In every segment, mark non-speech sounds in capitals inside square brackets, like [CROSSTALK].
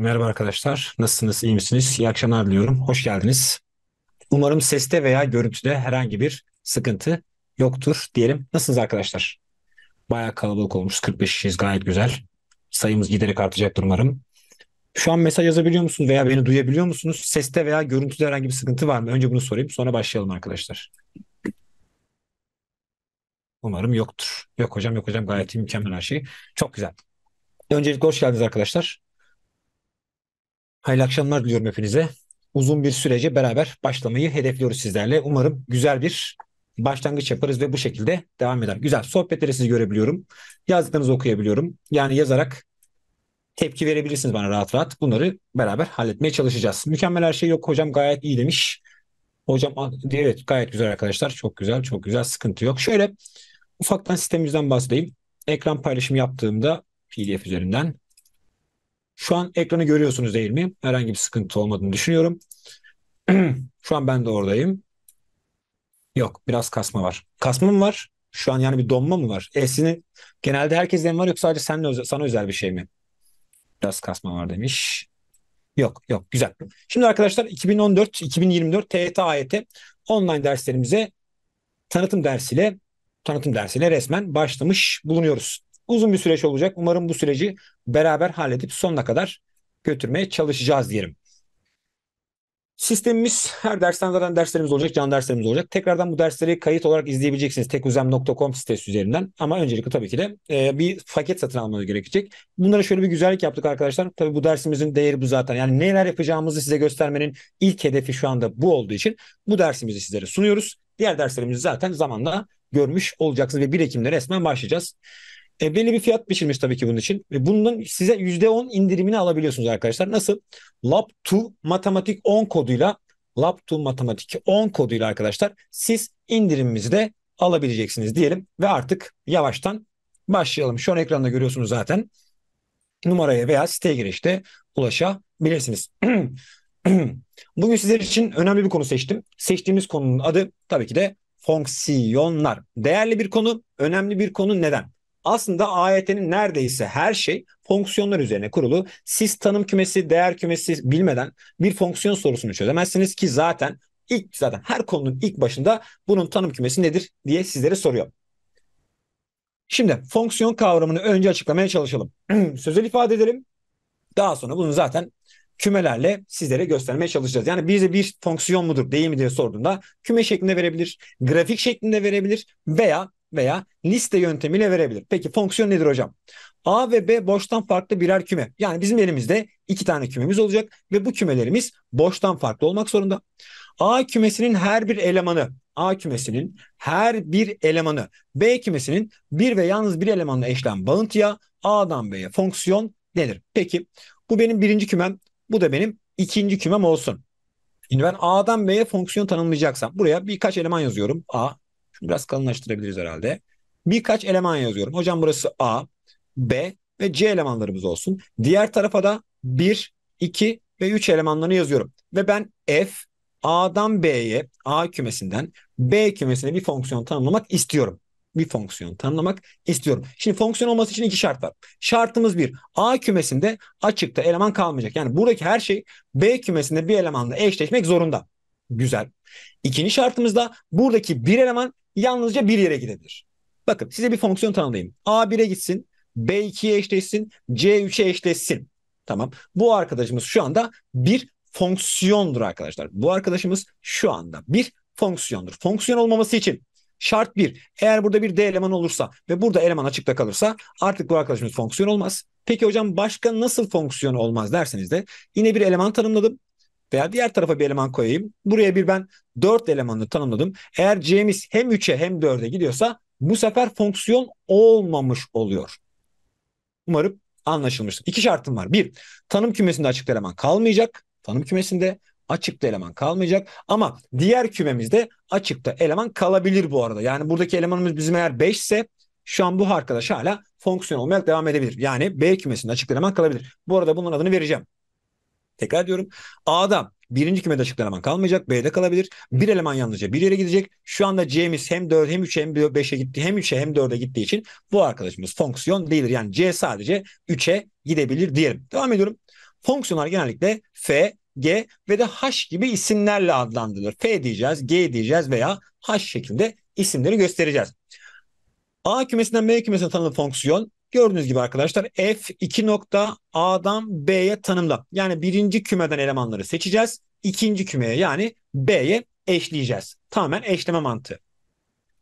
Merhaba arkadaşlar. Nasılsınız? İyi misiniz? İyi akşamlar diliyorum. Hoş geldiniz. Umarım seste veya görüntüde herhangi bir sıkıntı yoktur diyelim. Nasılsınız arkadaşlar? Bayağı kalabalık olmuş. 45 kişiyiz. Gayet güzel. Sayımız giderek artacak umarım. Şu an mesaj yazabiliyor musunuz veya beni duyabiliyor musunuz? Seste veya görüntüde herhangi bir sıkıntı var mı? Önce bunu sorayım sonra başlayalım arkadaşlar. Umarım yoktur. Yok hocam yok hocam gayet mükemmel her şey. Çok güzel. Öncelikle hoş geldiniz arkadaşlar. Hayırlı akşamlar diliyorum hepinize. Uzun bir sürece beraber başlamayı hedefliyoruz sizlerle. Umarım güzel bir başlangıç yaparız ve bu şekilde devam eder. Güzel sohbetleri sizi görebiliyorum. Yazdıklarınızı okuyabiliyorum. Yani yazarak tepki verebilirsiniz bana rahat rahat. Bunları beraber halletmeye çalışacağız. Mükemmel her şey yok hocam gayet iyi demiş. Hocam evet gayet güzel arkadaşlar. Çok güzel çok güzel sıkıntı yok. Şöyle ufaktan sistemimizden bahsedeyim. Ekran paylaşımı yaptığımda PDF üzerinden şu an ekranı görüyorsunuz değil mi? Herhangi bir sıkıntı olmadığını düşünüyorum. [CLEARS THROAT] Şu an ben de oradayım. Yok biraz kasma var. Kasma mı var? Şu an yani bir donma mı var? Esini genelde herkesten var yoksa sadece senle sana özel bir şey mi? Biraz kasma var demiş. Yok yok güzel. Şimdi arkadaşlar 2014-2024 TET AYT online derslerimize tanıtım dersiyle tanıtım dersiyle resmen başlamış bulunuyoruz uzun bir süreç olacak. Umarım bu süreci beraber halledip sonuna kadar götürmeye çalışacağız diyelim. Sistemimiz her dersten zaten derslerimiz olacak, can derslerimiz olacak. Tekrardan bu dersleri kayıt olarak izleyebileceksiniz tekuzem.com sitesi üzerinden. Ama öncelikle tabii ki de e, bir paket satın almanız gerekecek. Bunlara şöyle bir güzellik yaptık arkadaşlar. Tabii bu dersimizin değeri bu zaten. Yani neler yapacağımızı size göstermenin ilk hedefi şu anda bu olduğu için bu dersimizi sizlere sunuyoruz. Diğer derslerimizi zaten zamanla görmüş olacaksınız ve 1 Ekim'de resmen başlayacağız. E, belli bir fiyat biçilmiş tabii ki bunun için. Ve bunun size %10 indirimini alabiliyorsunuz arkadaşlar. Nasıl? Lab2 matematik 10 koduyla Lab2 matematik 10 koduyla arkadaşlar siz indirimimizi de alabileceksiniz diyelim. Ve artık yavaştan başlayalım. Şu an ekranda görüyorsunuz zaten. Numaraya veya siteye girişte ulaşabilirsiniz. [CLEARS THROAT] Bugün sizler için önemli bir konu seçtim. Seçtiğimiz konunun adı tabii ki de fonksiyonlar. Değerli bir konu, önemli bir konu neden? aslında AYT'nin e neredeyse her şey fonksiyonlar üzerine kurulu. Siz tanım kümesi, değer kümesi bilmeden bir fonksiyon sorusunu çözemezsiniz ki zaten ilk zaten her konunun ilk başında bunun tanım kümesi nedir diye sizlere soruyor. Şimdi fonksiyon kavramını önce açıklamaya çalışalım. [CLEARS THROAT] Sözel ifade edelim. Daha sonra bunu zaten kümelerle sizlere göstermeye çalışacağız. Yani bize bir fonksiyon mudur değil mi diye sorduğunda küme şeklinde verebilir, grafik şeklinde verebilir veya veya liste yöntemiyle verebilir. Peki fonksiyon nedir hocam? A ve B boştan farklı birer küme. Yani bizim elimizde iki tane kümemiz olacak ve bu kümelerimiz boştan farklı olmak zorunda. A kümesinin her bir elemanı, A kümesinin her bir elemanı, B kümesinin bir ve yalnız bir elemanla eşlem bağıntıya A'dan B'ye fonksiyon nedir? Peki bu benim birinci kümem, bu da benim ikinci kümem olsun. Şimdi ben A'dan B'ye fonksiyon tanımlayacaksam buraya birkaç eleman yazıyorum. A, biraz kalınlaştırabiliriz herhalde. Birkaç eleman yazıyorum. Hocam burası A, B ve C elemanlarımız olsun. Diğer tarafa da 1, 2 ve 3 elemanlarını yazıyorum. Ve ben F, A'dan B'ye, A kümesinden B kümesine bir fonksiyon tanımlamak istiyorum. Bir fonksiyon tanımlamak istiyorum. Şimdi fonksiyon olması için iki şart var. Şartımız bir, A kümesinde açıkta eleman kalmayacak. Yani buradaki her şey B kümesinde bir elemanla eşleşmek zorunda. Güzel. İkinci şartımız da buradaki bir eleman yalnızca bir yere gidebilir. Bakın size bir fonksiyon tanımlayayım. A1'e gitsin, B2'ye eşleşsin, C3'e eşleşsin. Tamam. Bu arkadaşımız şu anda bir fonksiyondur arkadaşlar. Bu arkadaşımız şu anda bir fonksiyondur. Fonksiyon olmaması için şart bir. Eğer burada bir D elemanı olursa ve burada eleman açıkta kalırsa artık bu arkadaşımız fonksiyon olmaz. Peki hocam başka nasıl fonksiyon olmaz derseniz de yine bir eleman tanımladım veya diğer tarafa bir eleman koyayım. Buraya bir ben 4 elemanını tanımladım. Eğer c'miz hem 3'e hem 4'e gidiyorsa bu sefer fonksiyon olmamış oluyor. Umarım anlaşılmıştır. İki şartım var. Bir, tanım kümesinde açık eleman kalmayacak. Tanım kümesinde açıkta eleman kalmayacak. Ama diğer kümemizde açıkta eleman kalabilir bu arada. Yani buradaki elemanımız bizim eğer 5 ise şu an bu arkadaş hala fonksiyon olmayarak devam edebilir. Yani B kümesinde açık eleman kalabilir. Bu arada bunun adını vereceğim. Tekrar diyorum. A'da birinci kümede açıklayan eleman kalmayacak. B'de kalabilir. Bir eleman yalnızca bir yere gidecek. Şu anda James hem 4 hem 3 hem 5'e gitti. Hem 3'e hem 4'e gittiği için bu arkadaşımız fonksiyon değildir. Yani C sadece 3'e gidebilir diyelim. Devam ediyorum. Fonksiyonlar genellikle F, G ve de H gibi isimlerle adlandırılır. F diyeceğiz, G diyeceğiz veya H şeklinde isimleri göstereceğiz. A kümesinden B kümesine tanımlı fonksiyon Gördüğünüz gibi arkadaşlar F2 nokta A'dan B'ye tanımda. Yani birinci kümeden elemanları seçeceğiz. ikinci kümeye yani B'ye eşleyeceğiz. Tamamen eşleme mantığı.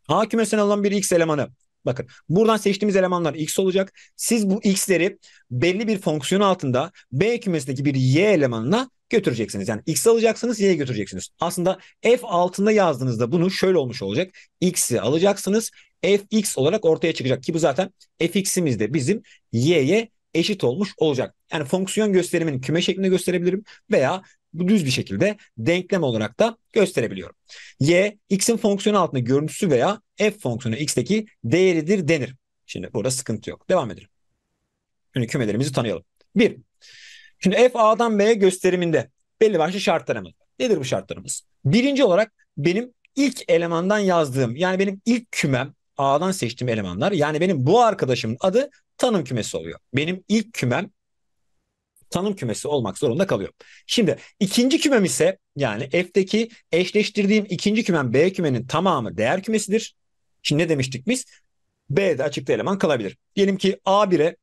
A kümesinden alınan bir X elemanı. Bakın buradan seçtiğimiz elemanlar X olacak. Siz bu X'leri belli bir fonksiyon altında B kümesindeki bir Y elemanına götüreceksiniz. Yani X alacaksınız Y'ye götüreceksiniz. Aslında F altında yazdığınızda bunu şöyle olmuş olacak. X'i alacaksınız fx olarak ortaya çıkacak ki bu zaten fx'imiz de bizim y'ye eşit olmuş olacak. Yani fonksiyon gösterimin küme şeklinde gösterebilirim veya bu düz bir şekilde denklem olarak da gösterebiliyorum. Y, x'in fonksiyonu altında görüntüsü veya f fonksiyonu x'teki değeridir denir. Şimdi burada sıkıntı yok. Devam edelim. Şimdi kümelerimizi tanıyalım. 1. Şimdi f a'dan b'ye gösteriminde belli başlı şartlarımız var. Nedir bu şartlarımız? Birinci olarak benim ilk elemandan yazdığım yani benim ilk kümem A'dan seçtiğim elemanlar. Yani benim bu arkadaşımın adı tanım kümesi oluyor. Benim ilk kümem tanım kümesi olmak zorunda kalıyor. Şimdi ikinci kümem ise yani F'deki eşleştirdiğim ikinci kümem B kümenin tamamı değer kümesidir. Şimdi ne demiştik biz? B'de açıkta eleman kalabilir. Diyelim ki A1'e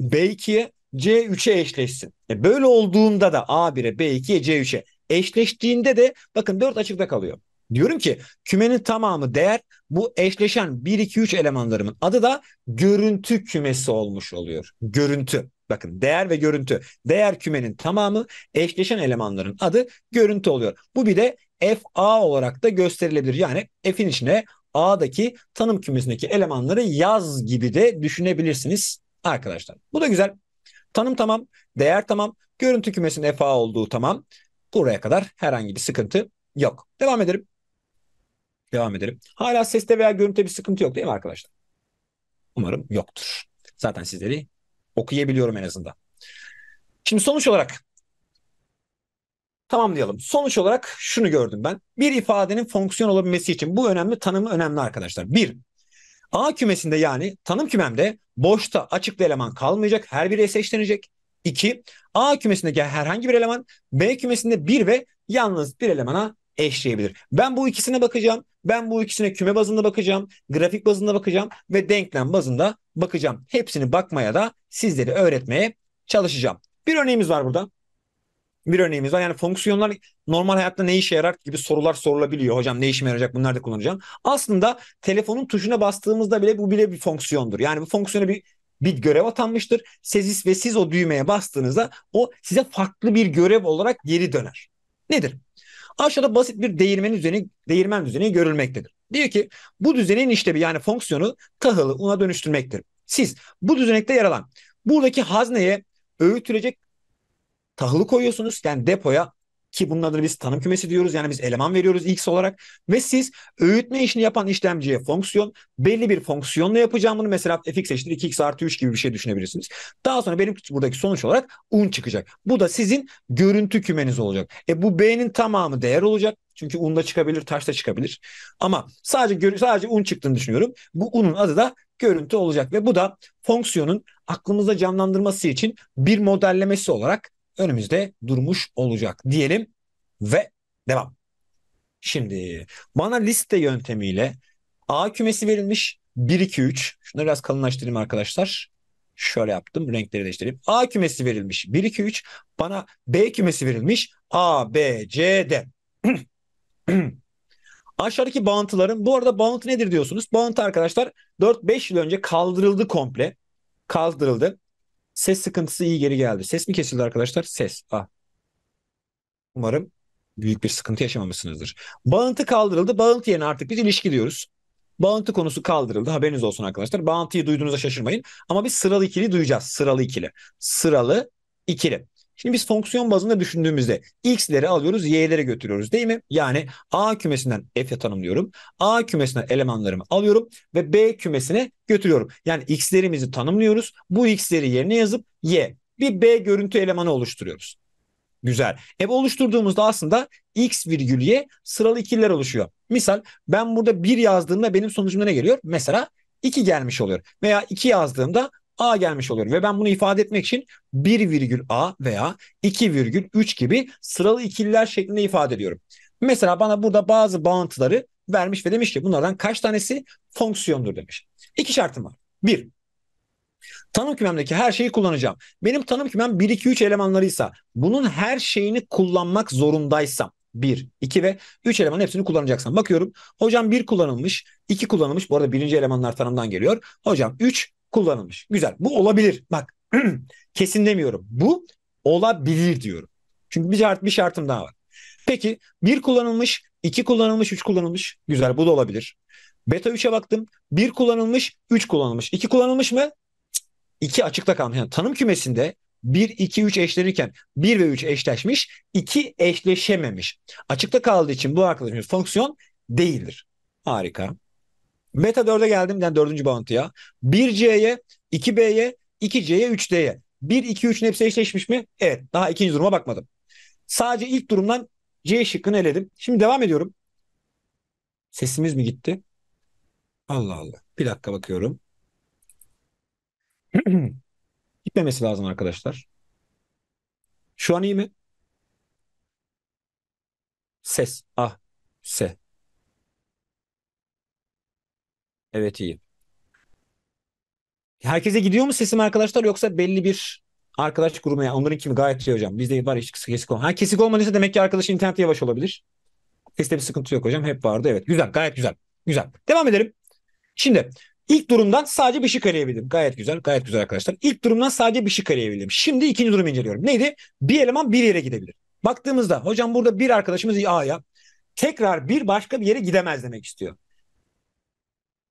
B2'ye C3'e eşleşsin. E böyle olduğunda da A1'e B2'ye C3'e eşleştiğinde de bakın 4 açıkta kalıyor. Diyorum ki kümenin tamamı değer bu eşleşen 1 2 3 elemanlarımın adı da görüntü kümesi olmuş oluyor. Görüntü. Bakın değer ve görüntü. Değer kümenin tamamı eşleşen elemanların adı görüntü oluyor. Bu bir de FA olarak da gösterilebilir. Yani F'in içine A'daki tanım kümesindeki elemanları yaz gibi de düşünebilirsiniz arkadaşlar. Bu da güzel. Tanım tamam, değer tamam, görüntü kümesinin FA olduğu tamam. Buraya kadar herhangi bir sıkıntı yok. Devam edelim. Devam edelim. Hala seste veya görüntüde bir sıkıntı yok değil mi arkadaşlar? Umarım yoktur. Zaten sizleri okuyabiliyorum en azından. Şimdi sonuç olarak tamamlayalım. Sonuç olarak şunu gördüm ben. Bir ifadenin fonksiyon olabilmesi için bu önemli tanımı önemli arkadaşlar. Bir, A kümesinde yani tanım kümemde boşta açıklı eleman kalmayacak. Her biri eşleştirecek. İki A kümesindeki herhangi bir eleman B kümesinde bir ve yalnız bir elemana eşleyebilir. Ben bu ikisine bakacağım. Ben bu ikisine küme bazında bakacağım, grafik bazında bakacağım ve denklem bazında bakacağım. Hepsini bakmaya da sizleri öğretmeye çalışacağım. Bir örneğimiz var burada. Bir örneğimiz var. Yani fonksiyonlar normal hayatta ne işe yarar gibi sorular sorulabiliyor. Hocam ne işime yarayacak bunlar da kullanacağım. Aslında telefonun tuşuna bastığımızda bile bu bile bir fonksiyondur. Yani bu fonksiyona bir bir görev atanmıştır. Siz ve siz o düğmeye bastığınızda o size farklı bir görev olarak geri döner. Nedir? Aşağıda basit bir değirmen düzeni, değirmen düzeni görülmektedir. Diyor ki bu düzenin işlevi yani fonksiyonu tahılı una dönüştürmektir. Siz bu düzenekte yer alan buradaki hazneye öğütülecek tahılı koyuyorsunuz yani depoya ki bunun adını biz tanım kümesi diyoruz. Yani biz eleman veriyoruz x olarak ve siz öğütme işini yapan işlemciye fonksiyon belli bir fonksiyonla yapacağım bunu mesela fx eşittir 2x artı 3 gibi bir şey düşünebilirsiniz. Daha sonra benim buradaki sonuç olarak un çıkacak. Bu da sizin görüntü kümeniz olacak. E bu b'nin tamamı değer olacak. Çünkü un da çıkabilir, taş da çıkabilir. Ama sadece sadece un çıktığını düşünüyorum. Bu unun adı da görüntü olacak ve bu da fonksiyonun aklımızda canlandırması için bir modellemesi olarak önümüzde durmuş olacak diyelim ve devam. Şimdi bana liste yöntemiyle A kümesi verilmiş 1 2 3. Şunları biraz kalınlaştırayım arkadaşlar. Şöyle yaptım. Renkleri değiştireyim. A kümesi verilmiş 1 2 3. Bana B kümesi verilmiş A B C D. [CLEARS THROAT] Aşağıdaki bağıntıların bu arada bağıntı nedir diyorsunuz? Bağıntı arkadaşlar 4-5 yıl önce kaldırıldı komple. Kaldırıldı. Ses sıkıntısı iyi geri geldi. Ses mi kesildi arkadaşlar? Ses. Ah. Umarım büyük bir sıkıntı yaşamamışsınızdır. Bağıntı kaldırıldı. Bağıntı yerine artık biz ilişki diyoruz. Bağıntı konusu kaldırıldı. Haberiniz olsun arkadaşlar. Bağıntıyı duyduğunuzda şaşırmayın. Ama biz sıralı ikili duyacağız. Sıralı ikili. Sıralı ikili. Şimdi biz fonksiyon bazında düşündüğümüzde x'leri alıyoruz y'lere götürüyoruz değil mi? Yani a kümesinden f'ye tanımlıyorum. A kümesine elemanlarımı alıyorum ve b kümesine götürüyorum. Yani x'lerimizi tanımlıyoruz. Bu x'leri yerine yazıp y bir b görüntü elemanı oluşturuyoruz. Güzel. E oluşturduğumuzda aslında x virgül y sıralı ikililer oluşuyor. Misal ben burada 1 yazdığımda benim sonucumda ne geliyor? Mesela 2 gelmiş oluyor. Veya 2 yazdığımda A gelmiş oluyor. Ve ben bunu ifade etmek için 1 virgül A veya 2 virgül 3 gibi sıralı ikililer şeklinde ifade ediyorum. Mesela bana burada bazı bağıntıları vermiş ve demiş ki bunlardan kaç tanesi fonksiyondur demiş. İki şartım var. Bir, tanım kümemdeki her şeyi kullanacağım. Benim tanım kümem 1, 2, 3 elemanlarıysa bunun her şeyini kullanmak zorundaysam 1, 2 ve 3 elemanın hepsini kullanacaksam. Bakıyorum hocam 1 kullanılmış, 2 kullanılmış. Bu arada birinci elemanlar tanımdan geliyor. Hocam 3, kullanılmış. Güzel. Bu olabilir. Bak [CLEARS THROAT] kesin demiyorum. Bu olabilir diyorum. Çünkü bir şart bir şartım daha var. Peki bir kullanılmış, iki kullanılmış, üç kullanılmış. Güzel bu da olabilir. Beta 3'e baktım. Bir kullanılmış, üç kullanılmış. İki kullanılmış mı? İki açıkta kalmış. Yani tanım kümesinde 1, 2, 3 eşlenirken 1 ve 3 eşleşmiş, 2 eşleşememiş. Açıkta kaldığı için bu arkadaşımız fonksiyon değildir. Harika. Meta 4'e geldim yani 4. bounty'ya. 1C'ye, 2B'ye, 2C'ye, 3D'ye. 1, 2, 3'ün hepsi eşleşmiş mi? Evet. Daha ikinci duruma bakmadım. Sadece ilk durumdan C şıkkını eledim. Şimdi devam ediyorum. Sesimiz mi gitti? Allah Allah. Bir dakika bakıyorum. [CLEARS THROAT] Gitmemesi lazım arkadaşlar. Şu an iyi mi? Ses. Ah. Se. Evet iyi. Herkese gidiyor mu sesim arkadaşlar yoksa belli bir arkadaş grubuna yani onların kimi gayet şey hocam. Bizde var hiç kesik olmadı. Ha kesik olmadıysa demek ki arkadaşın interneti yavaş olabilir. Seste bir sıkıntı yok hocam. Hep vardı evet. Güzel gayet güzel. Güzel. Devam edelim. Şimdi ilk durumdan sadece bir şık arayabildim. Gayet güzel. Gayet güzel arkadaşlar. İlk durumdan sadece bir şık arayabildim. Şimdi ikinci durumu inceliyorum. Neydi? Bir eleman bir yere gidebilir. Baktığımızda hocam burada bir arkadaşımız A'ya tekrar bir başka bir yere gidemez demek istiyor.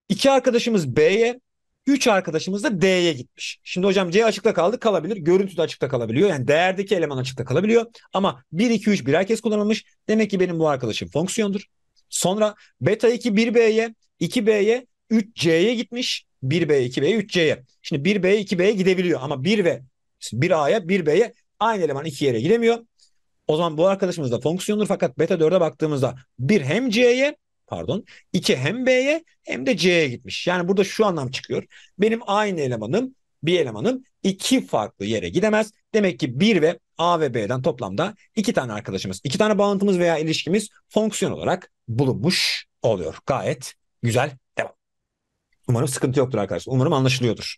İki arkadaşımız B'ye, üç arkadaşımız da D'ye gitmiş. Şimdi hocam C açıkta kaldı kalabilir. Görüntü de açıkta kalabiliyor. Yani değerdeki eleman açıkta kalabiliyor. Ama 1, 2, 3 birer kez kullanılmış. Demek ki benim bu arkadaşım fonksiyondur. Sonra beta 2 1B'ye, 2B'ye, 3C'ye gitmiş. 1B, 2B, 3C'ye. Şimdi 1B, 2B'ye gidebiliyor ama 1 ve 1A'ya, 1B'ye aynı eleman iki yere gidemiyor. O zaman bu arkadaşımız da fonksiyondur fakat beta 4'e baktığımızda 1 hem C'ye pardon. 2 hem B'ye hem de C'ye gitmiş. Yani burada şu anlam çıkıyor. Benim aynı elemanım bir elemanın iki farklı yere gidemez. Demek ki bir ve A ve B'den toplamda iki tane arkadaşımız, iki tane bağıntımız veya ilişkimiz fonksiyon olarak bulunmuş oluyor. Gayet güzel devam. Umarım sıkıntı yoktur arkadaşlar. Umarım anlaşılıyordur.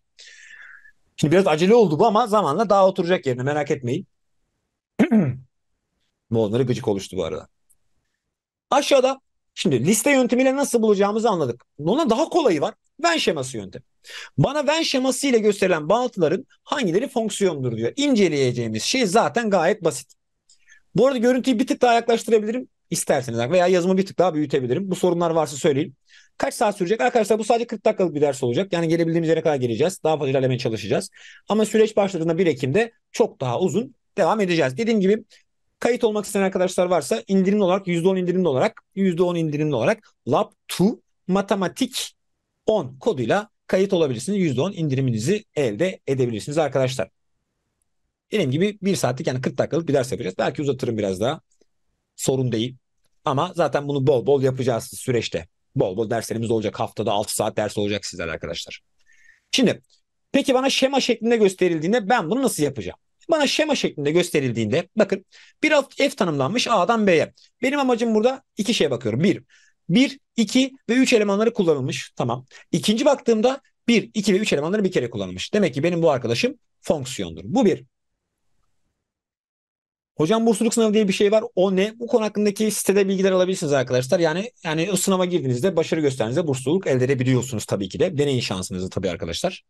Şimdi biraz acele oldu bu ama zamanla daha oturacak yerine merak etmeyin. [CLEARS THROAT] bu onları gıcık oluştu bu arada. Aşağıda Şimdi liste yöntemiyle nasıl bulacağımızı anladık. Ona daha kolayı var. Venn şeması yöntemi. Bana Venn şeması ile gösterilen bağıntıların hangileri fonksiyondur diyor. İnceleyeceğimiz şey zaten gayet basit. Bu arada görüntüyü bir tık daha yaklaştırabilirim isterseniz veya yazımı bir tık daha büyütebilirim. Bu sorunlar varsa söyleyin. Kaç saat sürecek? Arkadaşlar bu sadece 40 dakikalık bir ders olacak. Yani gelebildiğimiz yere kadar geleceğiz. Daha fazla ilerlemeye çalışacağız. Ama süreç başladığında 1 Ekim'de çok daha uzun devam edeceğiz. Dediğim gibi Kayıt olmak isteyen arkadaşlar varsa indirimli olarak %10 indirimli olarak %10 indirimli olarak Lab2 Matematik 10 koduyla kayıt olabilirsiniz. %10 indiriminizi elde edebilirsiniz arkadaşlar. Dediğim gibi 1 saatlik yani 40 dakikalık bir ders yapacağız. Belki uzatırım biraz daha. Sorun değil. Ama zaten bunu bol bol yapacağız süreçte. Bol bol derslerimiz olacak. Haftada 6 saat ders olacak sizler arkadaşlar. Şimdi peki bana şema şeklinde gösterildiğinde ben bunu nasıl yapacağım? Bana şema şeklinde gösterildiğinde bakın bir alt F tanımlanmış A'dan B'ye. Benim amacım burada iki şeye bakıyorum. Bir, bir, iki ve üç elemanları kullanılmış. Tamam. İkinci baktığımda bir, iki ve üç elemanları bir kere kullanılmış. Demek ki benim bu arkadaşım fonksiyondur. Bu bir. Hocam bursluluk sınavı diye bir şey var. O ne? Bu konu hakkındaki sitede bilgiler alabilirsiniz arkadaşlar. Yani yani o sınava girdiğinizde başarı gösterdiğinizde bursluluk elde edebiliyorsunuz tabii ki de. Deneyin şansınızı tabii arkadaşlar.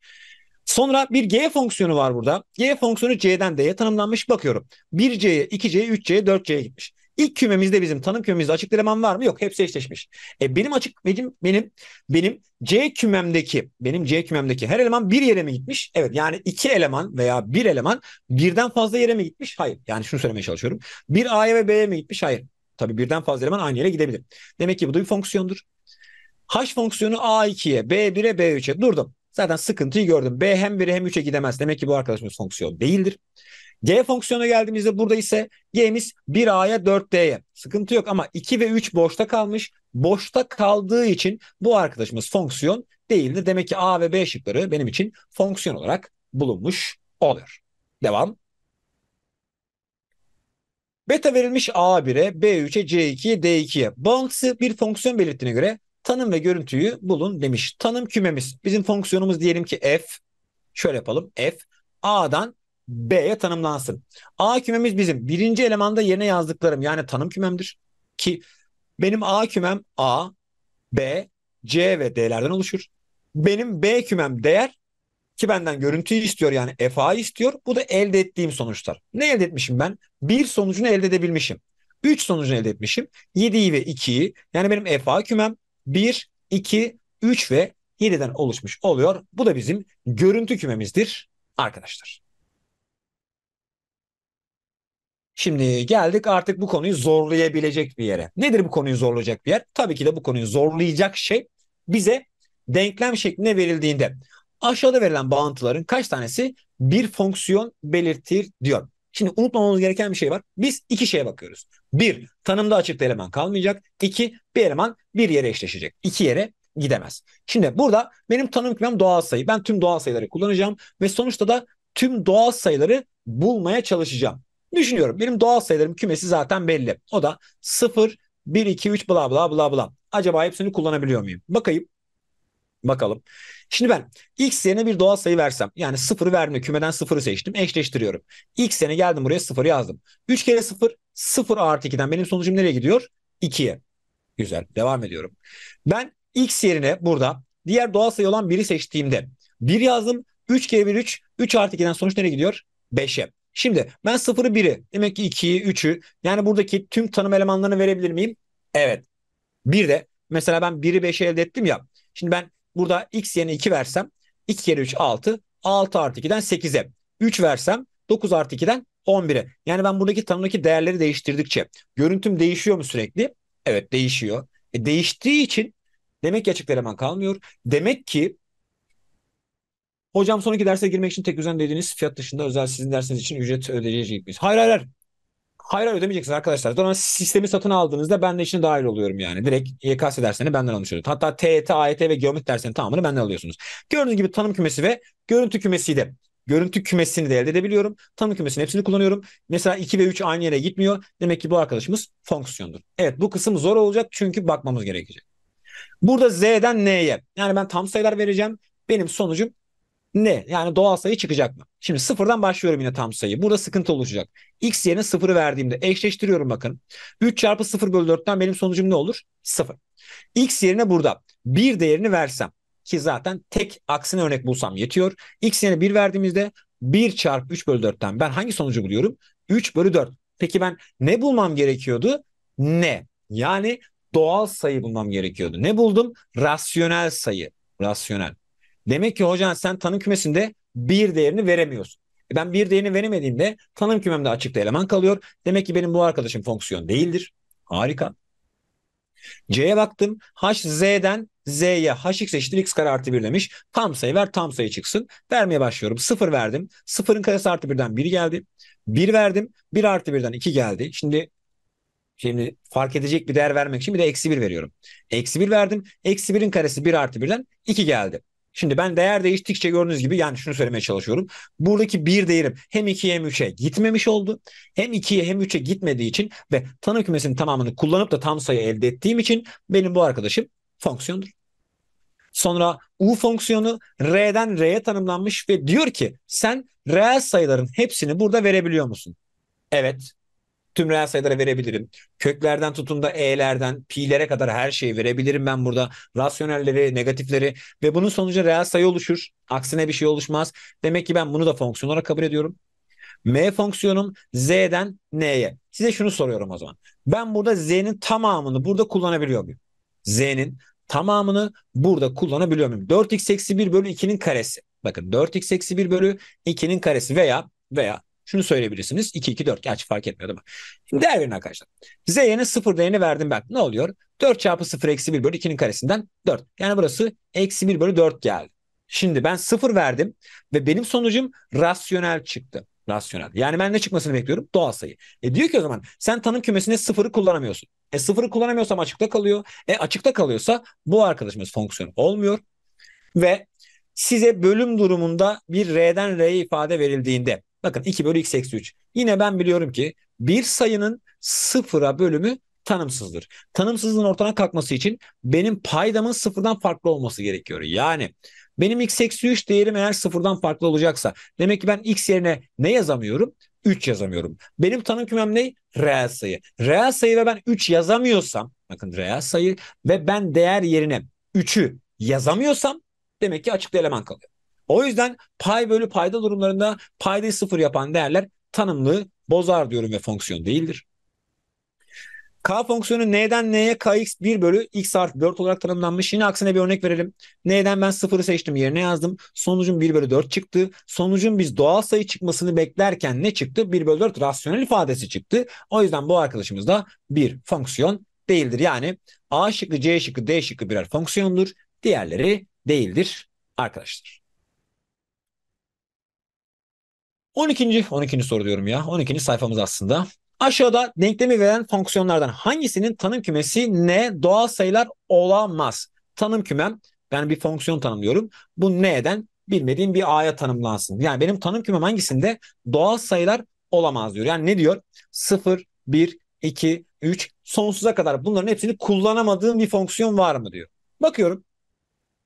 Sonra bir g fonksiyonu var burada. G fonksiyonu c'den d'ye tanımlanmış. Bakıyorum. 1c'ye, 2c'ye, 3c'ye, 4c'ye gitmiş. İlk kümemizde bizim tanım kümemizde açık eleman var mı? Yok, hepsi eşleşmiş. E benim açık benim benim benim C kümemdeki, benim C kümemdeki her eleman bir yere mi gitmiş? Evet. Yani iki eleman veya bir eleman birden fazla yere mi gitmiş? Hayır. Yani şunu söylemeye çalışıyorum. Bir A'ya ve B'ye mi gitmiş? Hayır. Tabii birden fazla eleman aynı yere gidebilir. Demek ki bu da bir fonksiyondur. H fonksiyonu A2'ye, B1'e, B3'e durdum. Zaten sıkıntıyı gördüm. B hem 1'e hem 3'e gidemez. Demek ki bu arkadaşımız fonksiyon değildir. G fonksiyona geldiğimizde burada ise G'miz 1A'ya 4D'ye. Sıkıntı yok ama 2 ve 3 boşta kalmış. Boşta kaldığı için bu arkadaşımız fonksiyon değildir. Demek ki A ve B şıkları benim için fonksiyon olarak bulunmuş oluyor. Devam. Beta verilmiş A1'e, B3'e, C2'ye, D2'ye. Bağıntısı bir fonksiyon belirttiğine göre Tanım ve görüntüyü bulun demiş. Tanım kümemiz. Bizim fonksiyonumuz diyelim ki f. Şöyle yapalım. f a'dan b'ye tanımlansın. A kümemiz bizim. Birinci elemanda yerine yazdıklarım yani tanım kümemdir. Ki benim a kümem a, b, c ve d'lerden oluşur. Benim b kümem değer ki benden görüntüyü istiyor yani FA istiyor. Bu da elde ettiğim sonuçlar. Ne elde etmişim ben? Bir sonucunu elde edebilmişim. 3 sonucunu elde etmişim. 7'yi ve 2'yi yani benim FA kümem 1, 2, 3 ve 7'den oluşmuş oluyor. Bu da bizim görüntü kümemizdir arkadaşlar. Şimdi geldik artık bu konuyu zorlayabilecek bir yere. Nedir bu konuyu zorlayacak bir yer? Tabii ki de bu konuyu zorlayacak şey bize denklem şeklinde verildiğinde aşağıda verilen bağıntıların kaç tanesi bir fonksiyon belirtir diyor. Şimdi unutmamamız gereken bir şey var. Biz iki şeye bakıyoruz. Bir, tanımda açıkta eleman kalmayacak. İki, bir eleman bir yere eşleşecek. İki yere gidemez. Şimdi burada benim tanım kümem doğal sayı. Ben tüm doğal sayıları kullanacağım ve sonuçta da tüm doğal sayıları bulmaya çalışacağım. Düşünüyorum. Benim doğal sayılarım kümesi zaten belli. O da 0, 1, 2, 3 bla bla bla bla. Acaba hepsini kullanabiliyor muyum? Bakayım. Bakalım. Şimdi ben x yerine bir doğal sayı versem yani sıfırı verme kümeden sıfırı seçtim eşleştiriyorum. x yerine geldim buraya sıfır yazdım. 3 kere sıfır sıfır artı 2'den benim sonucum nereye gidiyor? 2'ye. Güzel devam ediyorum. Ben x yerine burada diğer doğal sayı olan 1'i seçtiğimde 1 yazdım 3 kere 1 3 3 artı 2'den sonuç nereye gidiyor? 5'e. Şimdi ben 0'ı 1'i demek ki 2'yi 3'ü yani buradaki tüm tanım elemanlarını verebilir miyim? Evet. Bir de mesela ben 1'i 5'e elde ettim ya. Şimdi ben Burada x yerine 2 versem 2 kere 3 6. 6 artı 2'den 8'e. 3 versem 9 artı 2'den 11'e. Yani ben buradaki tanımdaki değerleri değiştirdikçe görüntüm değişiyor mu sürekli? Evet değişiyor. E, değiştiği için demek ki açık eleman kalmıyor. Demek ki hocam sonraki derse girmek için tek düzen dediğiniz fiyat dışında özel sizin dersiniz için ücret ödeyecek miyiz? Hayır hayır hayır. Hayır hayır ödemeyeceksiniz arkadaşlar. Sonra sistemi satın aldığınızda ben de işine dahil oluyorum yani. Direkt YKS derslerini benden almış oluyorsunuz. Hatta TET, AYT ve geometri derslerinin tamamını benden alıyorsunuz. Gördüğünüz gibi tanım kümesi ve görüntü kümesi de görüntü kümesini de elde edebiliyorum. Tanım kümesinin hepsini kullanıyorum. Mesela 2 ve 3 aynı yere gitmiyor. Demek ki bu arkadaşımız fonksiyondur. Evet bu kısım zor olacak çünkü bakmamız gerekecek. Burada Z'den N'ye yani ben tam sayılar vereceğim. Benim sonucum ne? Yani doğal sayı çıkacak mı? Şimdi sıfırdan başlıyorum yine tam sayı. Burada sıkıntı oluşacak. X yerine sıfırı verdiğimde eşleştiriyorum bakın. 3 çarpı 0 bölü 4'ten benim sonucum ne olur? Sıfır. X yerine burada bir değerini versem ki zaten tek aksine örnek bulsam yetiyor. X yerine 1 verdiğimizde 1 çarpı 3 bölü 4'ten ben hangi sonucu buluyorum? 3 bölü 4. Peki ben ne bulmam gerekiyordu? Ne? Yani doğal sayı bulmam gerekiyordu. Ne buldum? Rasyonel sayı. Rasyonel. Demek ki hocam sen tanım kümesinde bir değerini veremiyorsun. E ben bir değerini veremediğimde tanım kümemde açıkta eleman kalıyor. Demek ki benim bu arkadaşım fonksiyon değildir. Harika. C'ye baktım. H Z'den Z'ye hx eşittir x kare artı 1 demiş. Tam sayı ver tam sayı çıksın. Vermeye başlıyorum. 0 verdim. 0'ın karesi artı 1'den 1 geldi. 1 verdim. 1 artı 1'den 2 geldi. Şimdi şimdi fark edecek bir değer vermek için bir de eksi 1 veriyorum. Eksi 1 verdim. Eksi 1'in karesi 1 artı 1'den 2 geldi. Şimdi ben değer değiştikçe gördüğünüz gibi yani şunu söylemeye çalışıyorum. Buradaki bir değerim hem 2'ye hem 3'e gitmemiş oldu. Hem 2'ye hem 3'e gitmediği için ve tanım kümesinin tamamını kullanıp da tam sayı elde ettiğim için benim bu arkadaşım fonksiyondur. Sonra U fonksiyonu R'den R'ye tanımlanmış ve diyor ki sen reel sayıların hepsini burada verebiliyor musun? Evet tüm reel sayılara verebilirim. Köklerden tutun da e'lerden pi'lere kadar her şeyi verebilirim ben burada. Rasyonelleri, negatifleri ve bunun sonucu reel sayı oluşur. Aksine bir şey oluşmaz. Demek ki ben bunu da fonksiyon olarak kabul ediyorum. M fonksiyonum z'den n'ye. Size şunu soruyorum o zaman. Ben burada z'nin tamamını burada kullanabiliyor muyum? Z'nin tamamını burada kullanabiliyor muyum? 4x eksi 1 bölü 2'nin karesi. Bakın 4x eksi 1 bölü 2'nin karesi veya veya şunu söyleyebilirsiniz. 2-2-4 gerçi fark etmiyor değil mi? Değer verin arkadaşlar. Z 0 değerini verdim ben. Ne oluyor? 4 çarpı 0 eksi 1 bölü 2'nin karesinden 4. Yani burası eksi 1 bölü 4 geldi. Şimdi ben 0 verdim ve benim sonucum rasyonel çıktı. Rasyonel. Yani ben ne çıkmasını bekliyorum? Doğal sayı. E diyor ki o zaman sen tanım kümesine sıfırı kullanamıyorsun. E sıfırı kullanamıyorsam açıkta kalıyor. E açıkta kalıyorsa bu arkadaşımız fonksiyonu olmuyor. Ve size bölüm durumunda bir R'den R'ye ifade verildiğinde Bakın 2 bölü x eksi 3. Yine ben biliyorum ki bir sayının sıfıra bölümü tanımsızdır. Tanımsızlığın ortadan kalkması için benim paydamın sıfırdan farklı olması gerekiyor. Yani benim x eksi 3 değerim eğer sıfırdan farklı olacaksa demek ki ben x yerine ne yazamıyorum? 3 yazamıyorum. Benim tanım kümem ne? Reel sayı. Reel sayı ve ben 3 yazamıyorsam bakın reel sayı ve ben değer yerine 3'ü yazamıyorsam demek ki açıklı eleman kalıyor. O yüzden pay bölü payda durumlarında paydayı sıfır yapan değerler tanımlı bozar diyorum ve fonksiyon değildir. K fonksiyonu n'den n'ye kx 1 bölü x artı 4 olarak tanımlanmış. Yine aksine bir örnek verelim. N'den ben 0'ı seçtim yerine yazdım. Sonucum 1 bölü 4 çıktı. Sonucun biz doğal sayı çıkmasını beklerken ne çıktı? 1 bölü 4 rasyonel ifadesi çıktı. O yüzden bu arkadaşımız da bir fonksiyon değildir. Yani A şıkkı, C şıkkı, D şıkkı birer fonksiyondur. Diğerleri değildir arkadaşlar. 12. 12. soru diyorum ya. 12. sayfamız aslında. Aşağıda denklemi veren fonksiyonlardan hangisinin tanım kümesi ne doğal sayılar olamaz? Tanım kümem ben bir fonksiyon tanımlıyorum. Bu neden bilmediğim bir a'ya tanımlansın. Yani benim tanım kümem hangisinde doğal sayılar olamaz diyor. Yani ne diyor? 0, 1, 2, 3 sonsuza kadar bunların hepsini kullanamadığım bir fonksiyon var mı diyor. Bakıyorum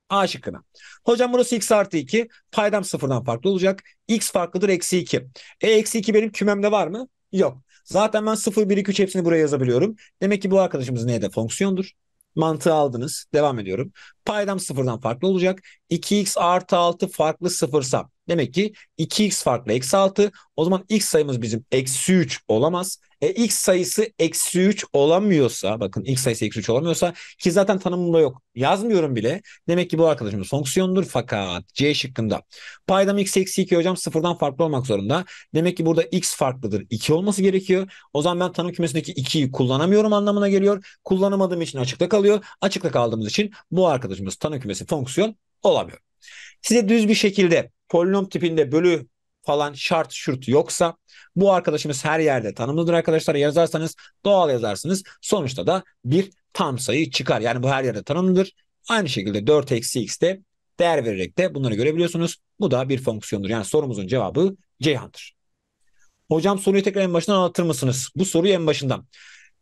A şıkkına. Hocam burası x artı 2. Paydam sıfırdan farklı olacak. x farklıdır eksi 2. E eksi 2 benim kümemde var mı? Yok. Zaten ben 0, 1, 2, 3 hepsini buraya yazabiliyorum. Demek ki bu arkadaşımız neydi? Fonksiyondur. Mantığı aldınız. Devam ediyorum. Paydam sıfırdan farklı olacak. 2x artı 6 farklı sıfırsa demek ki 2x farklı eksi 6 o zaman x sayımız bizim eksi 3 olamaz. E, x sayısı eksi 3 olamıyorsa bakın x sayısı eksi 3 olamıyorsa ki zaten tanımımda yok yazmıyorum bile. Demek ki bu arkadaşımız fonksiyondur fakat c şıkkında paydam x eksi 2 hocam sıfırdan farklı olmak zorunda. Demek ki burada x farklıdır 2 olması gerekiyor. O zaman ben tanım kümesindeki 2'yi kullanamıyorum anlamına geliyor. Kullanamadığım için açıkta kalıyor. Açıkta kaldığımız için bu arkadaş adlandırdığımız tanım kümesi fonksiyon olamıyor. Size düz bir şekilde polinom tipinde bölü falan şart şurt yoksa bu arkadaşımız her yerde tanımlıdır arkadaşlar. Yazarsanız doğal yazarsınız. Sonuçta da bir tam sayı çıkar. Yani bu her yerde tanımlıdır. Aynı şekilde 4 eksi x de değer vererek de bunları görebiliyorsunuz. Bu da bir fonksiyondur. Yani sorumuzun cevabı Ceyhan'dır. Hocam soruyu tekrar en başından anlatır mısınız? Bu soruyu en başından.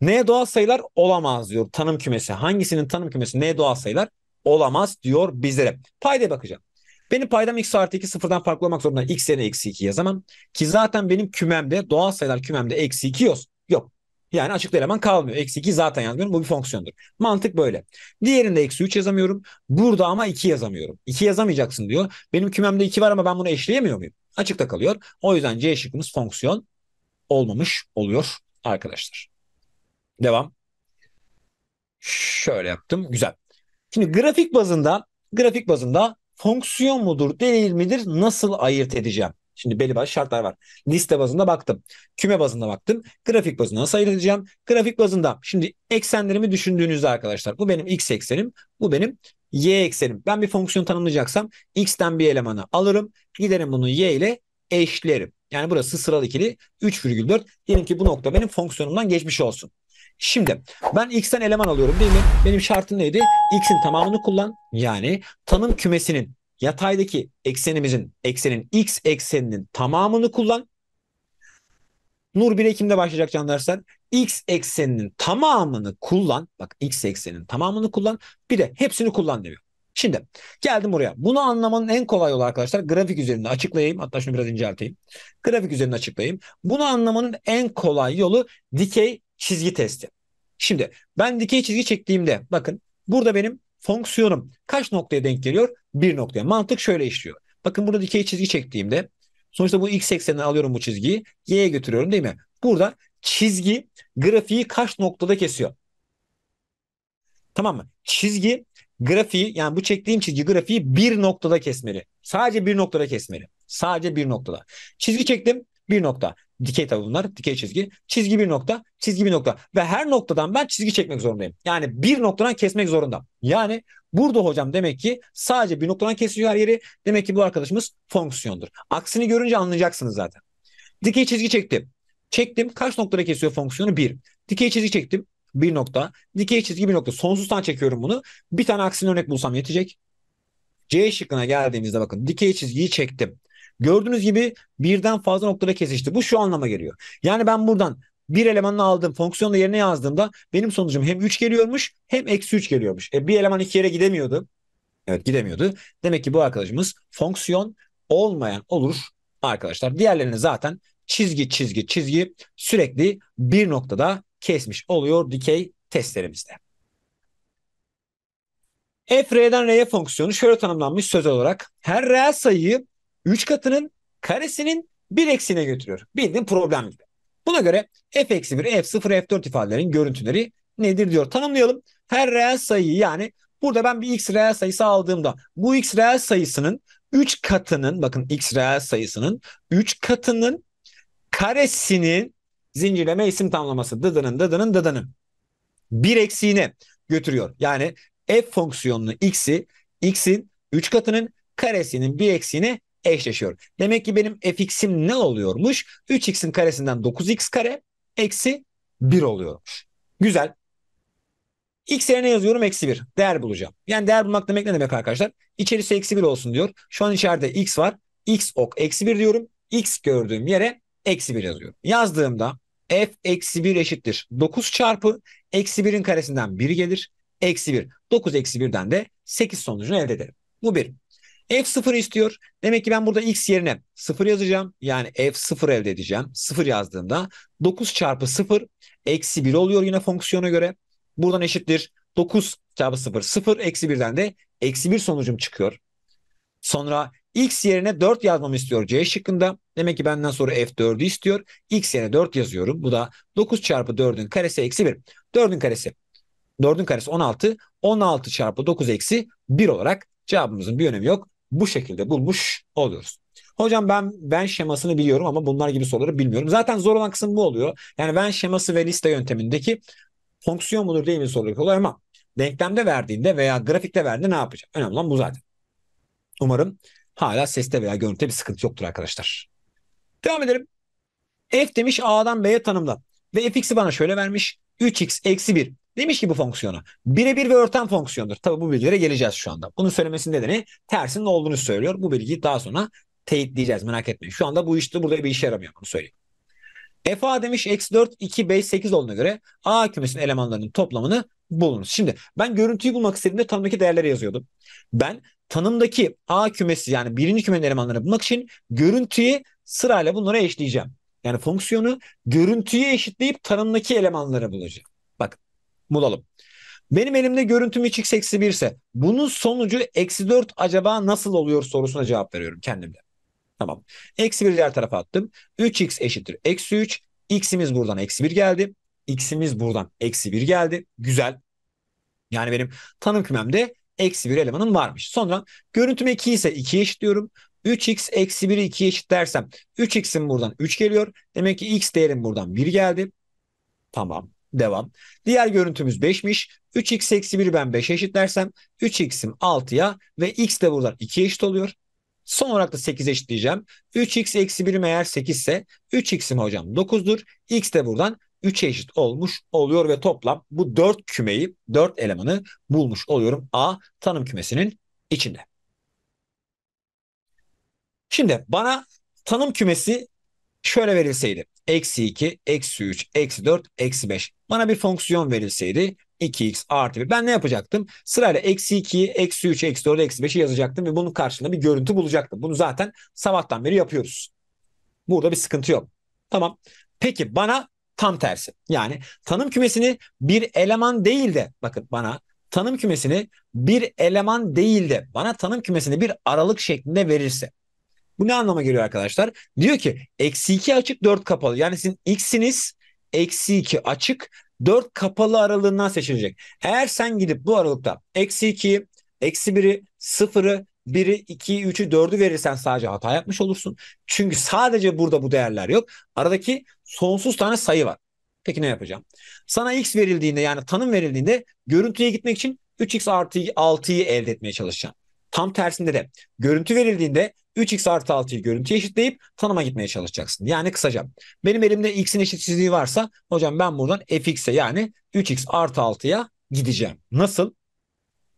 N doğal sayılar olamaz diyor tanım kümesi. Hangisinin tanım kümesi N doğal sayılar olamaz diyor bizlere. Payda bakacağım. Benim paydam x artı 2 sıfırdan farklı olmak zorunda x yerine eksi 2 yazamam. Ki zaten benim kümemde doğal sayılar kümemde eksi 2 yok. Yok. Yani açıkta eleman kalmıyor. Eksi 2 zaten yazmıyorum. Bu bir fonksiyondur. Mantık böyle. Diğerinde eksi 3 yazamıyorum. Burada ama 2 yazamıyorum. 2 yazamayacaksın diyor. Benim kümemde 2 var ama ben bunu eşleyemiyor muyum? Açıkta kalıyor. O yüzden C şıkkımız fonksiyon olmamış oluyor arkadaşlar. Devam. Şöyle yaptım. Güzel. Şimdi grafik bazında grafik bazında fonksiyon mudur değil midir nasıl ayırt edeceğim? Şimdi belli bazı şartlar var. Liste bazında baktım. Küme bazında baktım. Grafik bazında nasıl ayırt edeceğim? Grafik bazında şimdi eksenlerimi düşündüğünüzde arkadaşlar bu benim x eksenim. Bu benim y eksenim. Ben bir fonksiyon tanımlayacaksam x'ten bir elemanı alırım. Giderim bunu y ile eşlerim. Yani burası sıralı ikili 3,4. Diyelim ki bu nokta benim fonksiyonumdan geçmiş olsun. Şimdi ben x'ten eleman alıyorum değil mi? Benim şartım neydi? x'in tamamını kullan. Yani tanım kümesinin yataydaki eksenimizin eksenin x ekseninin tamamını kullan. Nur 1 Ekim'de başlayacak can dersler. X ekseninin tamamını kullan. Bak X ekseninin tamamını kullan. Bir de hepsini kullan demiyor. Şimdi geldim buraya. Bunu anlamanın en kolay yolu arkadaşlar grafik üzerinde açıklayayım. Hatta şunu biraz incelteyim. Grafik üzerinde açıklayayım. Bunu anlamanın en kolay yolu dikey çizgi testi. Şimdi ben dikey çizgi çektiğimde bakın burada benim fonksiyonum kaç noktaya denk geliyor? Bir noktaya. Mantık şöyle işliyor. Bakın burada dikey çizgi çektiğimde sonuçta bu x ekseninden alıyorum bu çizgiyi. Y'ye götürüyorum değil mi? Burada çizgi grafiği kaç noktada kesiyor? Tamam mı? Çizgi grafiği yani bu çektiğim çizgi grafiği bir noktada kesmeli. Sadece bir noktada kesmeli. Sadece bir noktada. Çizgi çektim bir nokta. Dikey tabi bunlar. Dikey çizgi. Çizgi bir nokta. Çizgi bir nokta. Ve her noktadan ben çizgi çekmek zorundayım. Yani bir noktadan kesmek zorundayım. Yani burada hocam demek ki sadece bir noktadan kesiyor her yeri. Demek ki bu arkadaşımız fonksiyondur. Aksini görünce anlayacaksınız zaten. Dikey çizgi çektim. Çektim. Kaç noktada kesiyor fonksiyonu? Bir. Dikey çizgi çektim. Bir nokta. Dikey çizgi bir nokta. Sonsuzdan çekiyorum bunu. Bir tane aksini örnek bulsam yetecek. C şıkkına geldiğimizde bakın dikey çizgiyi çektim. Gördüğünüz gibi birden fazla noktada kesişti. Bu şu anlama geliyor. Yani ben buradan bir elemanını aldım fonksiyonla yerine yazdığımda benim sonucum hem 3 geliyormuş hem eksi 3 geliyormuş. E, bir eleman iki yere gidemiyordu. Evet gidemiyordu. Demek ki bu arkadaşımız fonksiyon olmayan olur arkadaşlar. Diğerlerini zaten çizgi çizgi çizgi sürekli bir noktada kesmiş oluyor dikey testlerimizde. F R'den R'ye fonksiyonu şöyle tanımlanmış söz olarak. Her reel sayıyı 3 katının karesinin 1 eksiğine götürüyor. Bildiğin problem gibi. Buna göre f-1, f0, f4 ifadelerin görüntüleri nedir diyor. Tanımlayalım. Her reel sayıyı yani burada ben bir x reel sayısı aldığımda bu x reel sayısının 3 katının bakın x reel sayısının 3 katının karesinin zincirleme isim tamlaması dıdının dıdının dıdının bir eksiğine götürüyor. Yani f fonksiyonunu x'i x'in 3 katının karesinin bir eksiğine eşleşiyor. Demek ki benim fx'im ne oluyormuş? 3x'in karesinden 9x kare eksi 1 oluyormuş. Güzel. X yerine yazıyorum eksi 1. Değer bulacağım. Yani değer bulmak demek ne demek arkadaşlar? İçerisi eksi 1 olsun diyor. Şu an içeride x var. X ok eksi 1 diyorum. X gördüğüm yere eksi 1 yazıyorum. Yazdığımda f eksi 1 eşittir. 9 çarpı eksi 1'in karesinden 1 gelir. Eksi 1. 9 eksi 1'den de 8 sonucunu elde ederim. Bu 1. F0 istiyor. Demek ki ben burada x yerine 0 yazacağım. Yani f0 elde edeceğim. 0 yazdığımda 9 çarpı 0 eksi 1 oluyor yine fonksiyona göre. Buradan eşittir. 9 çarpı 0 0 eksi 1'den de eksi 1 sonucum çıkıyor. Sonra x yerine 4 yazmamı istiyor c şıkkında. Demek ki benden sonra f4'ü istiyor. x yerine 4 yazıyorum. Bu da 9 çarpı 4'ün karesi eksi 1. 4'ün karesi. 4'ün karesi 16. 16 çarpı 9 eksi 1 olarak cevabımızın bir önemi yok bu şekilde bulmuş oluyoruz. Hocam ben ben şemasını biliyorum ama bunlar gibi soruları bilmiyorum. Zaten zor olan kısım bu oluyor. Yani ben şeması ve liste yöntemindeki fonksiyon mudur değil mi soruları oluyor ama denklemde verdiğinde veya grafikte verdiğinde ne yapacak? Önemli olan bu zaten. Umarım hala seste veya görüntüde bir sıkıntı yoktur arkadaşlar. Devam edelim. F demiş A'dan B'ye tanımla. Ve fx'i bana şöyle vermiş. 3x eksi 1 Demiş ki bu fonksiyonu birebir ve örten fonksiyondur. Tabii bu bilgilere geleceğiz şu anda. Bunu söylemesinin nedeni tersinin olduğunu söylüyor. Bu bilgiyi daha sonra teyitleyeceğiz merak etmeyin. Şu anda bu işte burada bir işe yaramıyor bunu söyleyeyim. F A demiş x4, 2, 5, 8 olduğuna göre A kümesinin elemanlarının toplamını bulunuz. Şimdi ben görüntüyü bulmak istediğimde tanımdaki değerleri yazıyordum. Ben tanımdaki A kümesi yani birinci kümenin elemanlarını bulmak için görüntüyü sırayla bunlara eşleyeceğim. Yani fonksiyonu görüntüye eşitleyip tanımdaki elemanları bulacağım bulalım. Benim elimde görüntüm 3x 1 ise bunun sonucu eksi 4 acaba nasıl oluyor sorusuna cevap veriyorum kendimle. Tamam. Eksi 1 diğer tarafa attım. 3x eşittir eksi 3. X'imiz buradan eksi 1 geldi. X'imiz buradan eksi 1 geldi. Güzel. Yani benim tanım kümemde eksi 1 elemanım varmış. Sonra görüntüm 2 ise 2'ye eşitliyorum. 3x eksi 1'i 2'ye eşit dersem 3x'im buradan 3 geliyor. Demek ki x değerim buradan 1 geldi. Tamam devam. Diğer görüntümüz 5'miş. 3x eksi 1'i ben 5 eşitlersem 3x'im 6'ya ve x de buradan 2 eşit oluyor. Son olarak da 8 eşitleyeceğim. 3x eksi 1'im eğer 8 ise 3x'im hocam 9'dur. x de buradan 3 eşit olmuş oluyor ve toplam bu 4 kümeyi 4 elemanı bulmuş oluyorum A tanım kümesinin içinde. Şimdi bana tanım kümesi Şöyle verilseydi. Eksi 2, eksi 3, eksi 4, eksi 5. Bana bir fonksiyon verilseydi 2x artı 1. Ben ne yapacaktım? Sırayla eksi 2'yi, eksi 3'ü, eksi 4'ü, eksi 5'i yazacaktım ve bunun karşılığında bir görüntü bulacaktım. Bunu zaten sabahtan beri yapıyoruz. Burada bir sıkıntı yok. Tamam. Peki bana tam tersi. Yani tanım kümesini bir eleman değil de bakın bana tanım kümesini bir eleman değil de bana tanım kümesini bir aralık şeklinde verirse bu ne anlama geliyor arkadaşlar? Diyor ki eksi 2 açık 4 kapalı. Yani sizin x'iniz eksi 2 açık 4 kapalı aralığından seçilecek. Eğer sen gidip bu aralıkta eksi 2'yi, eksi 1'i, 0'ı, 1'i, 2'yi, 3'ü, 4'ü verirsen sadece hata yapmış olursun. Çünkü sadece burada bu değerler yok. Aradaki sonsuz tane sayı var. Peki ne yapacağım? Sana x verildiğinde yani tanım verildiğinde görüntüye gitmek için 3x artı 6'yı elde etmeye çalışacağım. Tam tersinde de görüntü verildiğinde 3x artı 6'yı görüntüye eşitleyip tanıma gitmeye çalışacaksın. Yani kısaca benim elimde x'in eşitsizliği varsa hocam ben buradan fx'e yani 3x artı 6'ya gideceğim. Nasıl?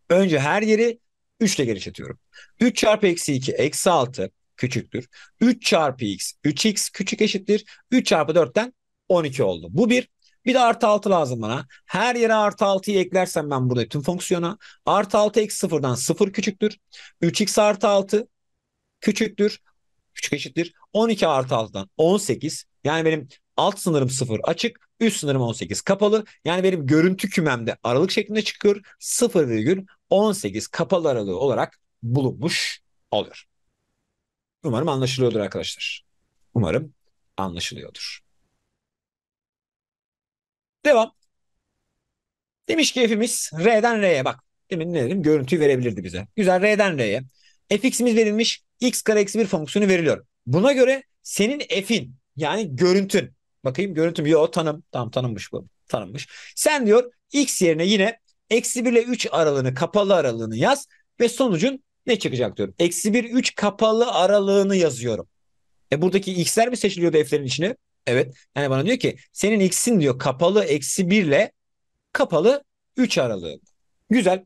Önce her yeri 3 ile genişletiyorum. 3 çarpı eksi 2 eksi 6 küçüktür. 3 çarpı x 3x küçük eşittir. 3 çarpı 4'ten 12 oldu. Bu bir. Bir de artı 6 lazım bana. Her yere artı 6'yı eklersem ben burada tüm fonksiyona. Artı 6 eksi 0'dan 0 küçüktür. 3x artı 6 küçüktür. Küçük eşittir. 12 artı 6'dan 18. Yani benim alt sınırım 0 açık. Üst sınırım 18 kapalı. Yani benim görüntü kümemde aralık şeklinde çıkıyor. virgül 0,18 kapalı aralığı olarak bulunmuş oluyor. Umarım anlaşılıyordur arkadaşlar. Umarım anlaşılıyordur. Devam. Demiş ki hepimiz R'den R'ye bak. Demin ne dedim? Görüntüyü verebilirdi bize. Güzel R'den R'ye fx'imiz verilmiş x kare eksi bir fonksiyonu veriliyor. Buna göre senin f'in yani görüntün bakayım görüntüm yok tanım tamam tanınmış bu tanınmış. Sen diyor x yerine yine eksi 1 ile 3 aralığını kapalı aralığını yaz ve sonucun ne çıkacak diyorum. Eksi 1 3 kapalı aralığını yazıyorum. E buradaki x'ler mi seçiliyordu f'lerin içine? Evet. Yani bana diyor ki senin x'in diyor kapalı eksi 1 ile kapalı 3 aralığı. Güzel.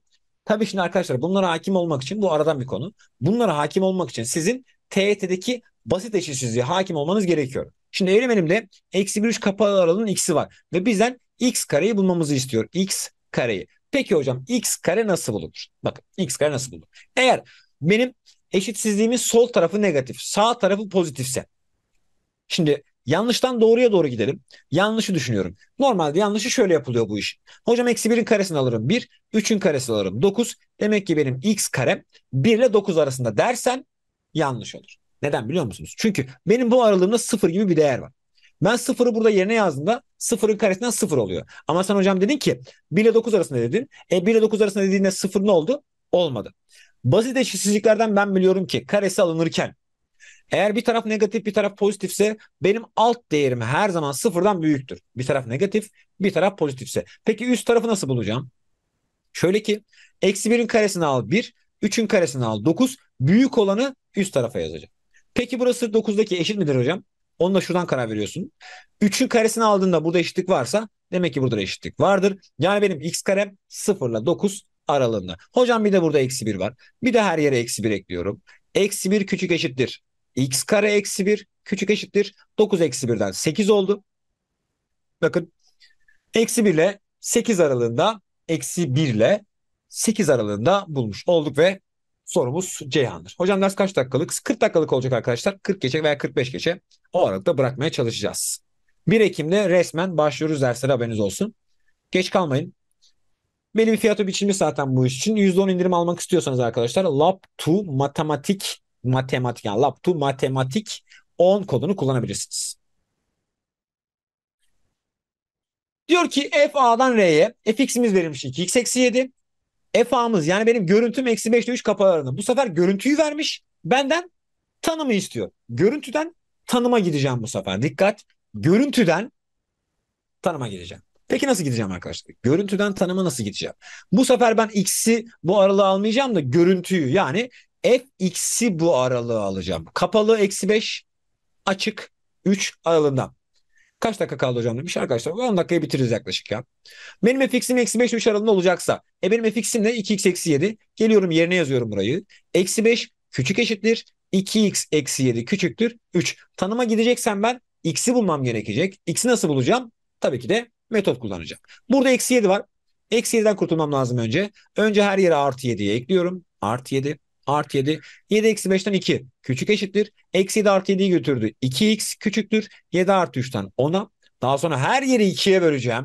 Tabii şimdi arkadaşlar bunlara hakim olmak için bu aradan bir konu. Bunlara hakim olmak için sizin TET'deki basit eşitsizliğe hakim olmanız gerekiyor. Şimdi eğrimenimde eksi 1 3 kapalı aralığın x'i var. Ve bizden x kareyi bulmamızı istiyor. x kareyi. Peki hocam x kare nasıl bulunur? Bakın x kare nasıl bulunur? Eğer benim eşitsizliğimin sol tarafı negatif, sağ tarafı pozitifse. Şimdi Yanlıştan doğruya doğru gidelim. Yanlışı düşünüyorum. Normalde yanlışı şöyle yapılıyor bu iş. Hocam eksi 1'in karesini alırım 1, 3'ün karesini alırım 9. Demek ki benim x kare 1 ile 9 arasında dersen yanlış olur. Neden biliyor musunuz? Çünkü benim bu aralığımda 0 gibi bir değer var. Ben 0'ı burada yerine yazdığımda 0'ın karesinden 0 oluyor. Ama sen hocam dedin ki 1 ile 9 arasında dedin. E 1 ile 9 arasında dediğinde 0 ne oldu? Olmadı. Basit eşitsizliklerden ben biliyorum ki karesi alınırken eğer bir taraf negatif bir taraf pozitifse benim alt değerim her zaman sıfırdan büyüktür. Bir taraf negatif bir taraf pozitifse. Peki üst tarafı nasıl bulacağım? Şöyle ki eksi birin karesini al bir, 3'ün karesini al 9, büyük olanı üst tarafa yazacağım. Peki burası 9'daki eşit midir hocam? Onu da şuradan karar veriyorsun. 3'ün karesini aldığında burada eşitlik varsa demek ki burada da eşitlik vardır. Yani benim x kare 0 ile 9 aralığında. Hocam bir de burada eksi 1 var. Bir de her yere eksi 1 ekliyorum. Eksi 1 küçük eşittir x kare eksi 1 küçük eşittir 9 eksi 1'den 8 oldu. Bakın eksi 1 ile 8 aralığında eksi 1 ile 8 aralığında bulmuş olduk ve sorumuz Ceyhan'dır. Hocam ders kaç dakikalık? 40 dakikalık olacak arkadaşlar. 40 geçe veya 45 geçe o aralıkta bırakmaya çalışacağız. 1 Ekim'de resmen başlıyoruz derslere haberiniz olsun. Geç kalmayın. Benim fiyatı biçimi zaten bu iş için. %10 indirim almak istiyorsanız arkadaşlar lab to matematik matematik yani lab to matematik 10 kodunu kullanabilirsiniz. Diyor ki f a'dan r'ye fx'imiz verilmiş 2x eksi 7. f a'mız yani benim görüntüm eksi 5 ile 3 kapı Bu sefer görüntüyü vermiş benden tanımı istiyor. Görüntüden tanıma gideceğim bu sefer. Dikkat görüntüden tanıma gideceğim. Peki nasıl gideceğim arkadaşlar? Görüntüden tanıma nasıl gideceğim? Bu sefer ben x'i bu aralığı almayacağım da görüntüyü yani fx'i bu aralığı alacağım. Kapalı eksi 5 açık 3 aralığından. Kaç dakika kaldı hocam demiş arkadaşlar. 10 dakikayı bitiririz yaklaşık ya. Benim fx'im eksi 5 3 aralığında olacaksa. E benim fx'im de 2x eksi 7. Geliyorum yerine yazıyorum burayı. Eksi 5 küçük eşittir. 2x eksi 7 küçüktür 3. Tanıma gideceksem ben x'i bulmam gerekecek. X'i nasıl bulacağım? Tabii ki de metot kullanacağım. Burada eksi 7 var. Eksi 7'den kurtulmam lazım önce. Önce her yere artı 7'ye ekliyorum. Artı 7 artı 7. 7 eksi 5'ten 2 küçük eşittir. Eksi 7 artı 7'yi götürdü. 2x küçüktür. 7 artı 3'ten 10'a. Daha sonra her yeri 2'ye böleceğim.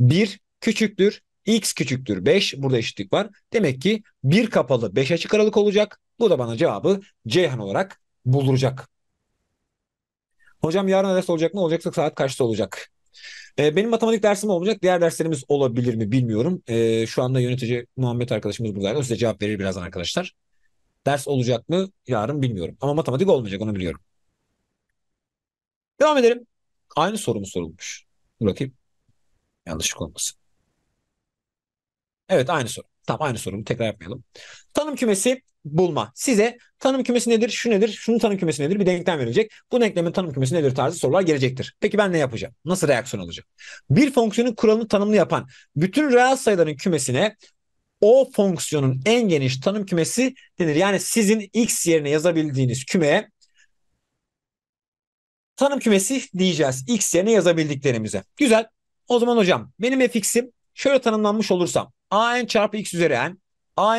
1 küçüktür. X küçüktür 5. Burada eşitlik var. Demek ki 1 kapalı 5 açık aralık olacak. Bu da bana cevabı Ceyhan olarak bulduracak. Hocam yarın ders olacak mı? Olacaksa saat kaçta olacak? Ee, benim matematik dersim olmayacak. Diğer derslerimiz olabilir mi bilmiyorum. Ee, şu anda yönetici Muhammed arkadaşımız buradaydı. O size cevap verir birazdan arkadaşlar. Ders olacak mı yarın bilmiyorum. Ama matematik olmayacak onu biliyorum. Devam edelim. Aynı sorumu sorulmuş. Dur Yanlışlık olmasın. Evet aynı soru. Tamam aynı sorumu tekrar yapmayalım. Tanım kümesi bulma. Size tanım kümesi nedir, şu nedir, şunun tanım kümesi nedir bir denklem verilecek. Bu denklemin tanım kümesi nedir tarzı sorular gelecektir. Peki ben ne yapacağım? Nasıl reaksiyon alacağım? Bir fonksiyonun kuralını tanımlı yapan bütün reel sayıların kümesine o fonksiyonun en geniş tanım kümesi denir. Yani sizin x yerine yazabildiğiniz kümeye tanım kümesi diyeceğiz. X yerine yazabildiklerimize. Güzel. O zaman hocam benim fx'im şöyle tanımlanmış olursam n çarpı x üzeri n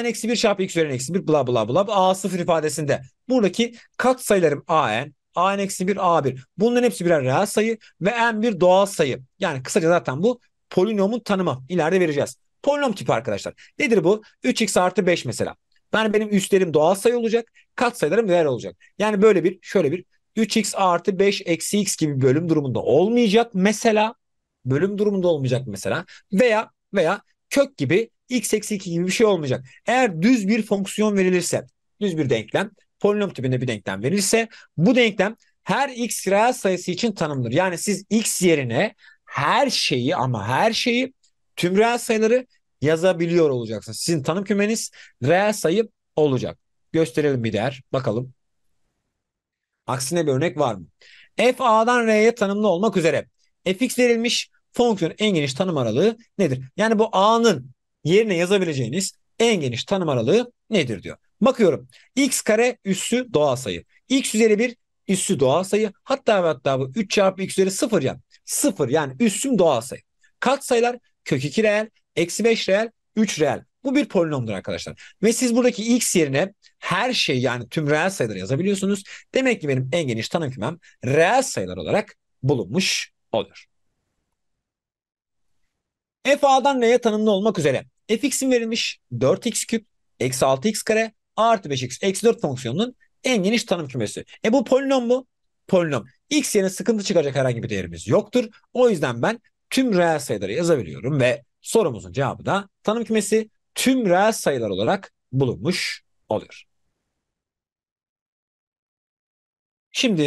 n eksi 1 çarpı x üzeri n eksi 1 bla bla bla a sıfır ifadesinde buradaki kat sayılarım an an eksi 1 a1 bunların hepsi birer reel sayı ve n bir doğal sayı. Yani kısaca zaten bu polinomun tanımı ileride vereceğiz. Polinom tipi arkadaşlar. Nedir bu? 3x artı 5 mesela. ben benim üstlerim doğal sayı olacak. Kat sayılarım neler olacak? Yani böyle bir şöyle bir 3x artı 5 eksi x gibi bölüm durumunda olmayacak mesela. Bölüm durumunda olmayacak mesela. Veya veya kök gibi x eksi 2 gibi bir şey olmayacak. Eğer düz bir fonksiyon verilirse düz bir denklem polinom tipinde bir denklem verilirse bu denklem her x reel sayısı için tanımlıdır Yani siz x yerine her şeyi ama her şeyi tüm reel sayıları yazabiliyor olacaksınız. Sizin tanım kümeniz reel sayı olacak. Gösterelim bir değer. Bakalım. Aksine bir örnek var mı? F A'dan R'ye tanımlı olmak üzere. Fx verilmiş fonksiyon en geniş tanım aralığı nedir? Yani bu A'nın yerine yazabileceğiniz en geniş tanım aralığı nedir diyor. Bakıyorum. X kare üssü doğal sayı. X üzeri 1 üssü doğal sayı. Hatta ve hatta bu 3 çarpı x üzeri 0 ya. 0 yani üssüm doğal sayı. Kat sayılar kök 2 reel, eksi 5 reel, 3 reel. Bu bir polinomdur arkadaşlar. Ve siz buradaki x yerine her şey yani tüm reel sayıları yazabiliyorsunuz. Demek ki benim en geniş tanım kümem reel sayılar olarak bulunmuş oluyor. F A'dan R'ye tanımlı olmak üzere fx'in verilmiş 4x küp eksi 6x kare artı 5x eksi 4 fonksiyonunun en geniş tanım kümesi. E bu polinom mu? Polinom. X yerine sıkıntı çıkacak herhangi bir değerimiz yoktur. O yüzden ben tüm reel sayıları yazabiliyorum ve sorumuzun cevabı da tanım kümesi tüm reel sayılar olarak bulunmuş oluyor. Şimdi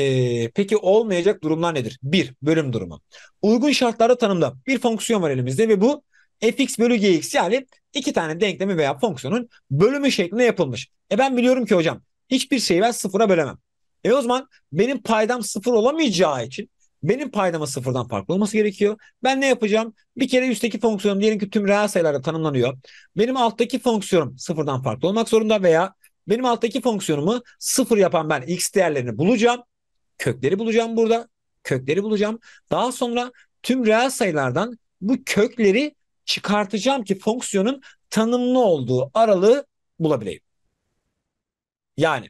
peki olmayacak durumlar nedir? Bir, bölüm durumu. Uygun şartlarda tanımda bir fonksiyon var elimizde ve bu fx bölü gx yani iki tane denklemi veya fonksiyonun bölümü şeklinde yapılmış. E ben biliyorum ki hocam hiçbir şeyi ben sıfıra bölemem. E o zaman benim paydam sıfır olamayacağı için benim paydama sıfırdan farklı olması gerekiyor. Ben ne yapacağım? Bir kere üstteki fonksiyonum diyelim ki tüm reel sayılarda tanımlanıyor. Benim alttaki fonksiyonum sıfırdan farklı olmak zorunda veya benim alttaki fonksiyonumu sıfır yapan ben x değerlerini bulacağım. Kökleri bulacağım burada. Kökleri bulacağım. Daha sonra tüm reel sayılardan bu kökleri çıkartacağım ki fonksiyonun tanımlı olduğu aralığı bulabileyim. Yani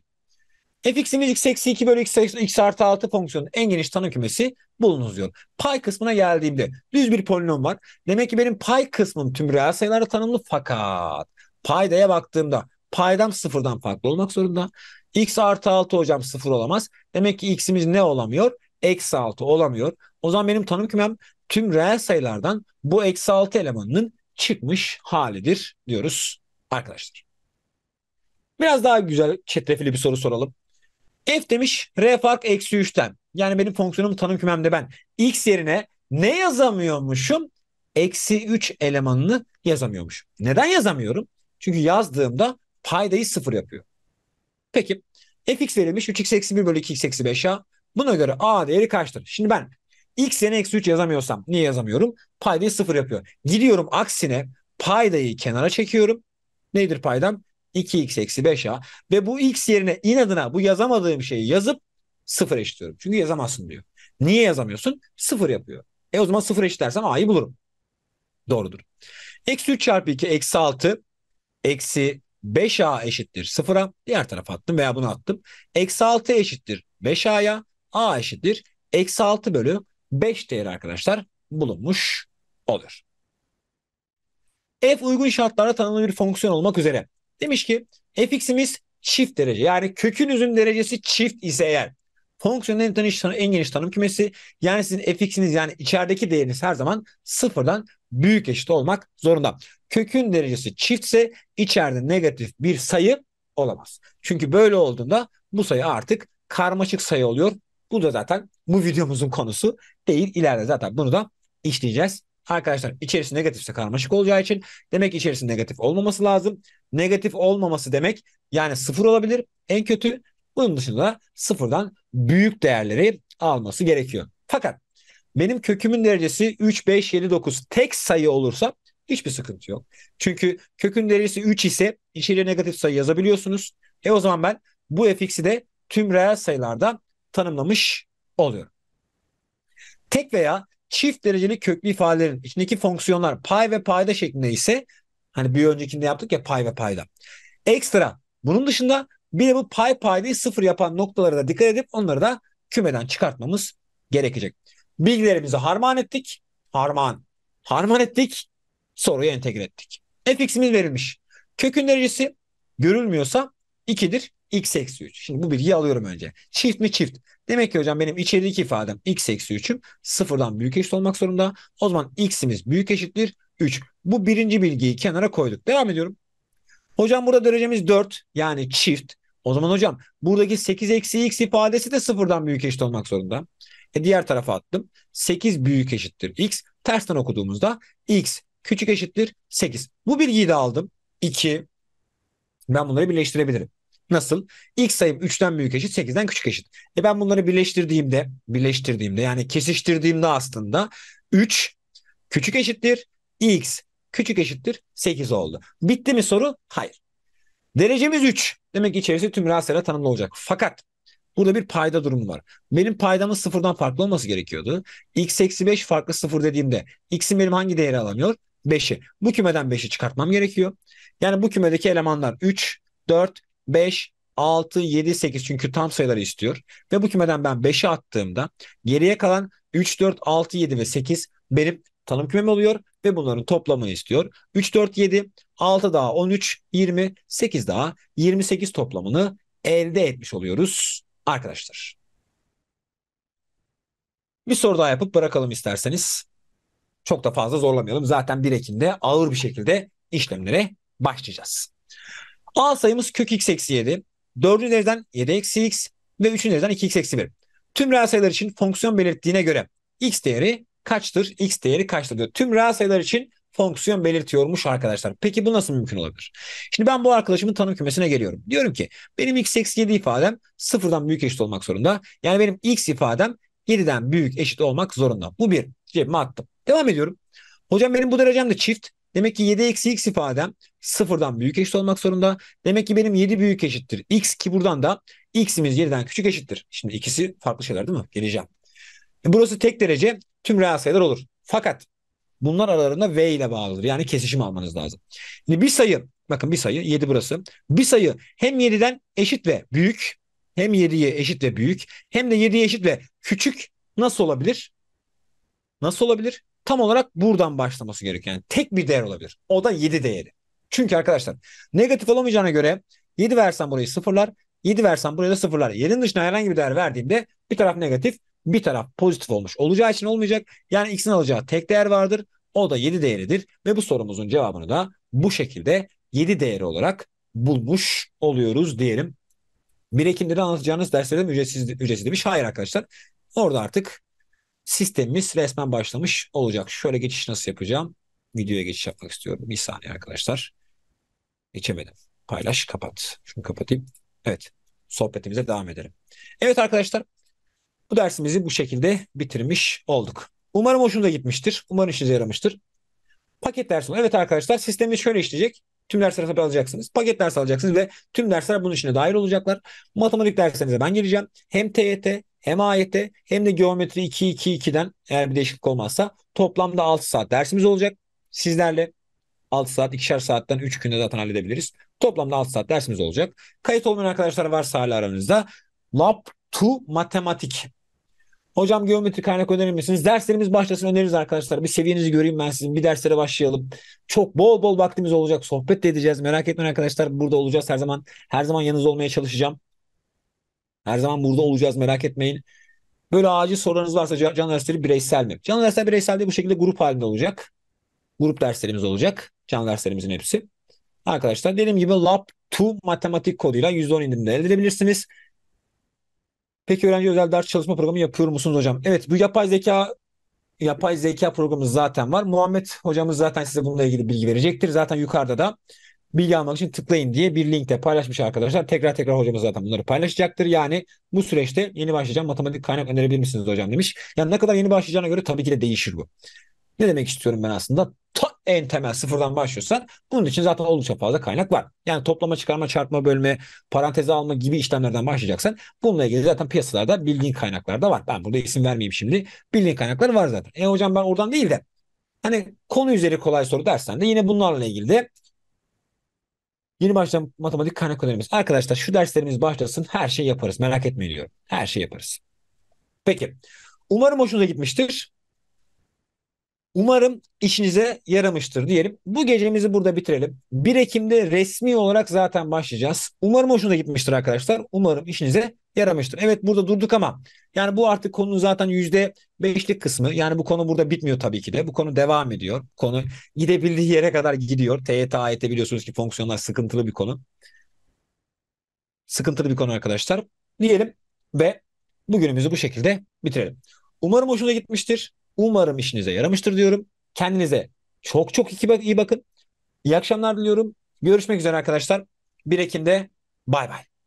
fx'imiz x eksi 2 bölü x, x artı 6 fonksiyonun en geniş tanım kümesi bulunuz diyor. Pay kısmına geldiğimde düz bir polinom var. Demek ki benim pay kısmım tüm reel sayılarla tanımlı fakat paydaya baktığımda paydam sıfırdan farklı olmak zorunda. x artı 6 hocam sıfır olamaz. Demek ki x'imiz ne olamıyor? Eksi 6 olamıyor. O zaman benim tanım kümem tüm reel sayılardan bu eksi 6 elemanının çıkmış halidir diyoruz arkadaşlar. Biraz daha güzel çetrefilli bir soru soralım. F demiş R fark eksi 3'ten. Yani benim fonksiyonum tanım kümemde ben. X yerine ne yazamıyormuşum? Eksi 3 elemanını yazamıyormuş. Neden yazamıyorum? Çünkü yazdığımda paydayı sıfır yapıyor. Peki fx verilmiş 3x eksi 1 bölü 2x eksi 5a. Buna göre a değeri kaçtır? Şimdi ben x yerine eksi 3 yazamıyorsam niye yazamıyorum? Paydayı sıfır yapıyor. Gidiyorum aksine paydayı kenara çekiyorum. Nedir paydam? 2x eksi 5a ve bu x yerine inadına bu yazamadığım şeyi yazıp sıfır eşitliyorum. Çünkü yazamazsın diyor. Niye yazamıyorsun? Sıfır yapıyor. E o zaman sıfır eşitlersem a'yı bulurum. Doğrudur. Eksi 3 çarpı 2 eksi 6 eksi 5a eşittir sıfıra diğer tarafa attım veya bunu attım. Eksi 6 eşittir 5a'ya a eşittir eksi 6 bölü 5 değeri arkadaşlar bulunmuş olur F uygun şartlarda tanımlı bir fonksiyon olmak üzere Demiş ki fx'imiz çift derece. Yani kökün üzüm derecesi çift ise eğer fonksiyonun en geniş, tanım, en geniş tanım kümesi yani sizin fx'iniz yani içerideki değeriniz her zaman sıfırdan büyük eşit olmak zorunda. Kökün derecesi çiftse içeride negatif bir sayı olamaz. Çünkü böyle olduğunda bu sayı artık karmaşık sayı oluyor. Bu da zaten bu videomuzun konusu değil. İleride zaten bunu da işleyeceğiz. Arkadaşlar içerisi negatifse karmaşık olacağı için demek içerisi negatif olmaması lazım. Negatif olmaması demek yani sıfır olabilir en kötü. Bunun dışında sıfırdan büyük değerleri alması gerekiyor. Fakat benim kökümün derecesi 3, 5, 7, 9 tek sayı olursa hiçbir sıkıntı yok. Çünkü kökün derecesi 3 ise içeriye negatif sayı yazabiliyorsunuz. E o zaman ben bu fx'i de tüm reel sayılardan tanımlamış oluyorum. Tek veya çift dereceli köklü ifadelerin içindeki fonksiyonlar pay ve payda şeklinde ise hani bir öncekinde yaptık ya pay ve payda. Ekstra bunun dışında bir de bu pay paydayı sıfır yapan noktalara da dikkat edip onları da kümeden çıkartmamız gerekecek. Bilgilerimizi harman ettik. Harman. Harman ettik. Soruyu entegre ettik. fx'imiz verilmiş. Kökün derecesi görülmüyorsa 2'dir x eksi 3. Şimdi bu bilgiyi alıyorum önce. Çift mi çift. Demek ki hocam benim içerideki ifadem x eksi 3'üm sıfırdan büyük eşit olmak zorunda. O zaman x'imiz büyük eşittir 3. Bu birinci bilgiyi kenara koyduk. Devam ediyorum. Hocam burada derecemiz 4 yani çift. O zaman hocam buradaki 8 eksi x ifadesi de sıfırdan büyük eşit olmak zorunda. E diğer tarafa attım. 8 büyük eşittir x. Tersten okuduğumuzda x küçük eşittir 8. Bu bilgiyi de aldım. 2. Ben bunları birleştirebilirim. Nasıl? x sayım 3'ten büyük eşit 8'den küçük eşit. E ben bunları birleştirdiğimde, birleştirdiğimde yani kesiştirdiğimde aslında 3 küçük eşittir x küçük eşittir 8 oldu. Bitti mi soru? Hayır. Derecemiz 3. Demek ki içerisi tüm rasyonel tanımlı olacak. Fakat burada bir payda durumu var. Benim paydamın sıfırdan farklı olması gerekiyordu. x eksi 5 farklı sıfır dediğimde x'in benim hangi değeri alamıyor? 5'i. Bu kümeden 5'i çıkartmam gerekiyor. Yani bu kümedeki elemanlar 3, 4, 5, 6, 7, 8 çünkü tam sayıları istiyor. Ve bu kümeden ben 5'i attığımda geriye kalan 3, 4, 6, 7 ve 8 benim tanım kümem oluyor ve bunların toplamını istiyor. 3, 4, 7, 6 daha 13, 20, 8 daha 28 toplamını elde etmiş oluyoruz arkadaşlar. Bir soru daha yapıp bırakalım isterseniz. Çok da fazla zorlamayalım. Zaten 1 Ekim'de ağır bir şekilde işlemlere başlayacağız. A sayımız kök x eksi 7. 4'ü nereden? 7 eksi x ve 3'ü nereden? 2 x eksi 1. Tüm reel sayılar için fonksiyon belirttiğine göre x değeri kaçtır? x değeri kaçtır diyor. Tüm reel sayılar için fonksiyon belirtiyormuş arkadaşlar. Peki bu nasıl mümkün olabilir? Şimdi ben bu arkadaşımın tanım kümesine geliyorum. Diyorum ki benim x eksi 7 ifadem sıfırdan büyük eşit olmak zorunda. Yani benim x ifadem 7'den büyük eşit olmak zorunda. Bu bir cebime attım. Devam ediyorum. Hocam benim bu derecem de çift. Demek ki 7 eksi x ifadem sıfırdan büyük eşit olmak zorunda. Demek ki benim 7 büyük eşittir. X ki buradan da x'imiz 7'den küçük eşittir. Şimdi ikisi farklı şeyler değil mi? Geleceğim. Burası tek derece tüm reel sayılar olur. Fakat bunlar aralarında v ile bağlıdır. Yani kesişim almanız lazım. Şimdi bir sayı bakın bir sayı 7 burası. Bir sayı hem 7'den eşit ve büyük hem 7'ye eşit ve büyük hem de 7'ye eşit ve küçük nasıl olabilir? Nasıl olabilir? Tam olarak buradan başlaması gerekiyor yani tek bir değer olabilir. O da 7 değeri. Çünkü arkadaşlar negatif olamayacağına göre 7 versen burayı sıfırlar. 7 versen buraya da sıfırlar. 7'nin dışına herhangi bir değer verdiğimde bir taraf negatif bir taraf pozitif olmuş olacağı için olmayacak. Yani x'in alacağı tek değer vardır. O da 7 değeridir. Ve bu sorumuzun cevabını da bu şekilde 7 değeri olarak bulmuş oluyoruz diyelim. 1 Ekim'de anlatacağınız derslerde de ücretsiz, ücretsiz demiş. Hayır arkadaşlar. Orada artık sistemimiz resmen başlamış olacak. Şöyle geçiş nasıl yapacağım? Videoya geçiş yapmak istiyorum. Bir saniye arkadaşlar geçemedim. Paylaş, kapat. Şunu kapatayım. Evet, sohbetimize devam edelim. Evet arkadaşlar, bu dersimizi bu şekilde bitirmiş olduk. Umarım hoşunuza gitmiştir. Umarım işinize yaramıştır. Paket ders Evet arkadaşlar, sistemimiz şöyle işleyecek. Tüm dersleri tabi alacaksınız. Paket ders alacaksınız ve tüm dersler bunun içine dahil olacaklar. Matematik derslerinize ben gireceğim. Hem TYT hem AYT hem de geometri 2-2-2'den eğer bir değişiklik olmazsa toplamda 6 saat dersimiz olacak. Sizlerle 6 saat, ikişer saatten 3 günde zaten halledebiliriz. Toplamda 6 saat dersimiz olacak. Kayıt olmayan arkadaşlar varsa hala aranızda. Lab 2 matematik. Hocam geometri kaynak önerir misiniz? Derslerimiz başlasın öneririz arkadaşlar. Bir seviyenizi göreyim ben sizin. Bir derslere başlayalım. Çok bol bol vaktimiz olacak. Sohbet de edeceğiz. Merak etmeyin arkadaşlar. Burada olacağız her zaman. Her zaman yanınızda olmaya çalışacağım. Her zaman burada olacağız. Merak etmeyin. Böyle acil sorularınız varsa canlı dersleri bireysel mi? Canlı dersler bireysel değil bu şekilde grup halinde olacak. Grup derslerimiz olacak. Can derslerimizin hepsi. Arkadaşlar dediğim gibi Lab2 matematik koduyla %10 indirimde elde edebilirsiniz. Peki öğrenci özel ders çalışma programı yapıyor musunuz hocam? Evet bu yapay zeka yapay zeka programı zaten var. Muhammed hocamız zaten size bununla ilgili bilgi verecektir. Zaten yukarıda da bilgi almak için tıklayın diye bir linkte paylaşmış arkadaşlar. Tekrar tekrar hocamız zaten bunları paylaşacaktır. Yani bu süreçte yeni başlayacağım matematik kaynak önerebilir misiniz hocam demiş. Yani ne kadar yeni başlayacağına göre tabii ki de değişir bu. Ne demek istiyorum ben aslında? Ta en temel sıfırdan başlıyorsan bunun için zaten oldukça fazla kaynak var. Yani toplama, çıkarma, çarpma, bölme, paranteze alma gibi işlemlerden başlayacaksan bununla ilgili zaten piyasalarda bildiğin kaynaklar da var. Ben burada isim vermeyeyim şimdi. Bildiğin kaynaklar var zaten. E hocam ben oradan değil de hani konu üzeri kolay soru dersen de yine bunlarla ilgili de Yeni başlayan matematik kaynak önerimiz. Arkadaşlar şu derslerimiz başlasın her şey yaparız. Merak etmeyin diyorum. Her şey yaparız. Peki. Umarım hoşunuza gitmiştir. Umarım işinize yaramıştır diyelim. Bu gecemizi burada bitirelim. 1 Ekim'de resmi olarak zaten başlayacağız. Umarım hoşuna gitmiştir arkadaşlar. Umarım işinize yaramıştır. Evet burada durduk ama yani bu artık konunun zaten %5'lik kısmı. Yani bu konu burada bitmiyor tabii ki de. Bu konu devam ediyor. Konu gidebildiği yere kadar gidiyor. TYT, AYT e biliyorsunuz ki fonksiyonlar sıkıntılı bir konu. Sıkıntılı bir konu arkadaşlar. Diyelim ve bugünümüzü bu şekilde bitirelim. Umarım hoşuna gitmiştir. Umarım işinize yaramıştır diyorum. Kendinize çok çok iyi bakın. İyi akşamlar diliyorum. Görüşmek üzere arkadaşlar. 1 Ekim'de bay bay.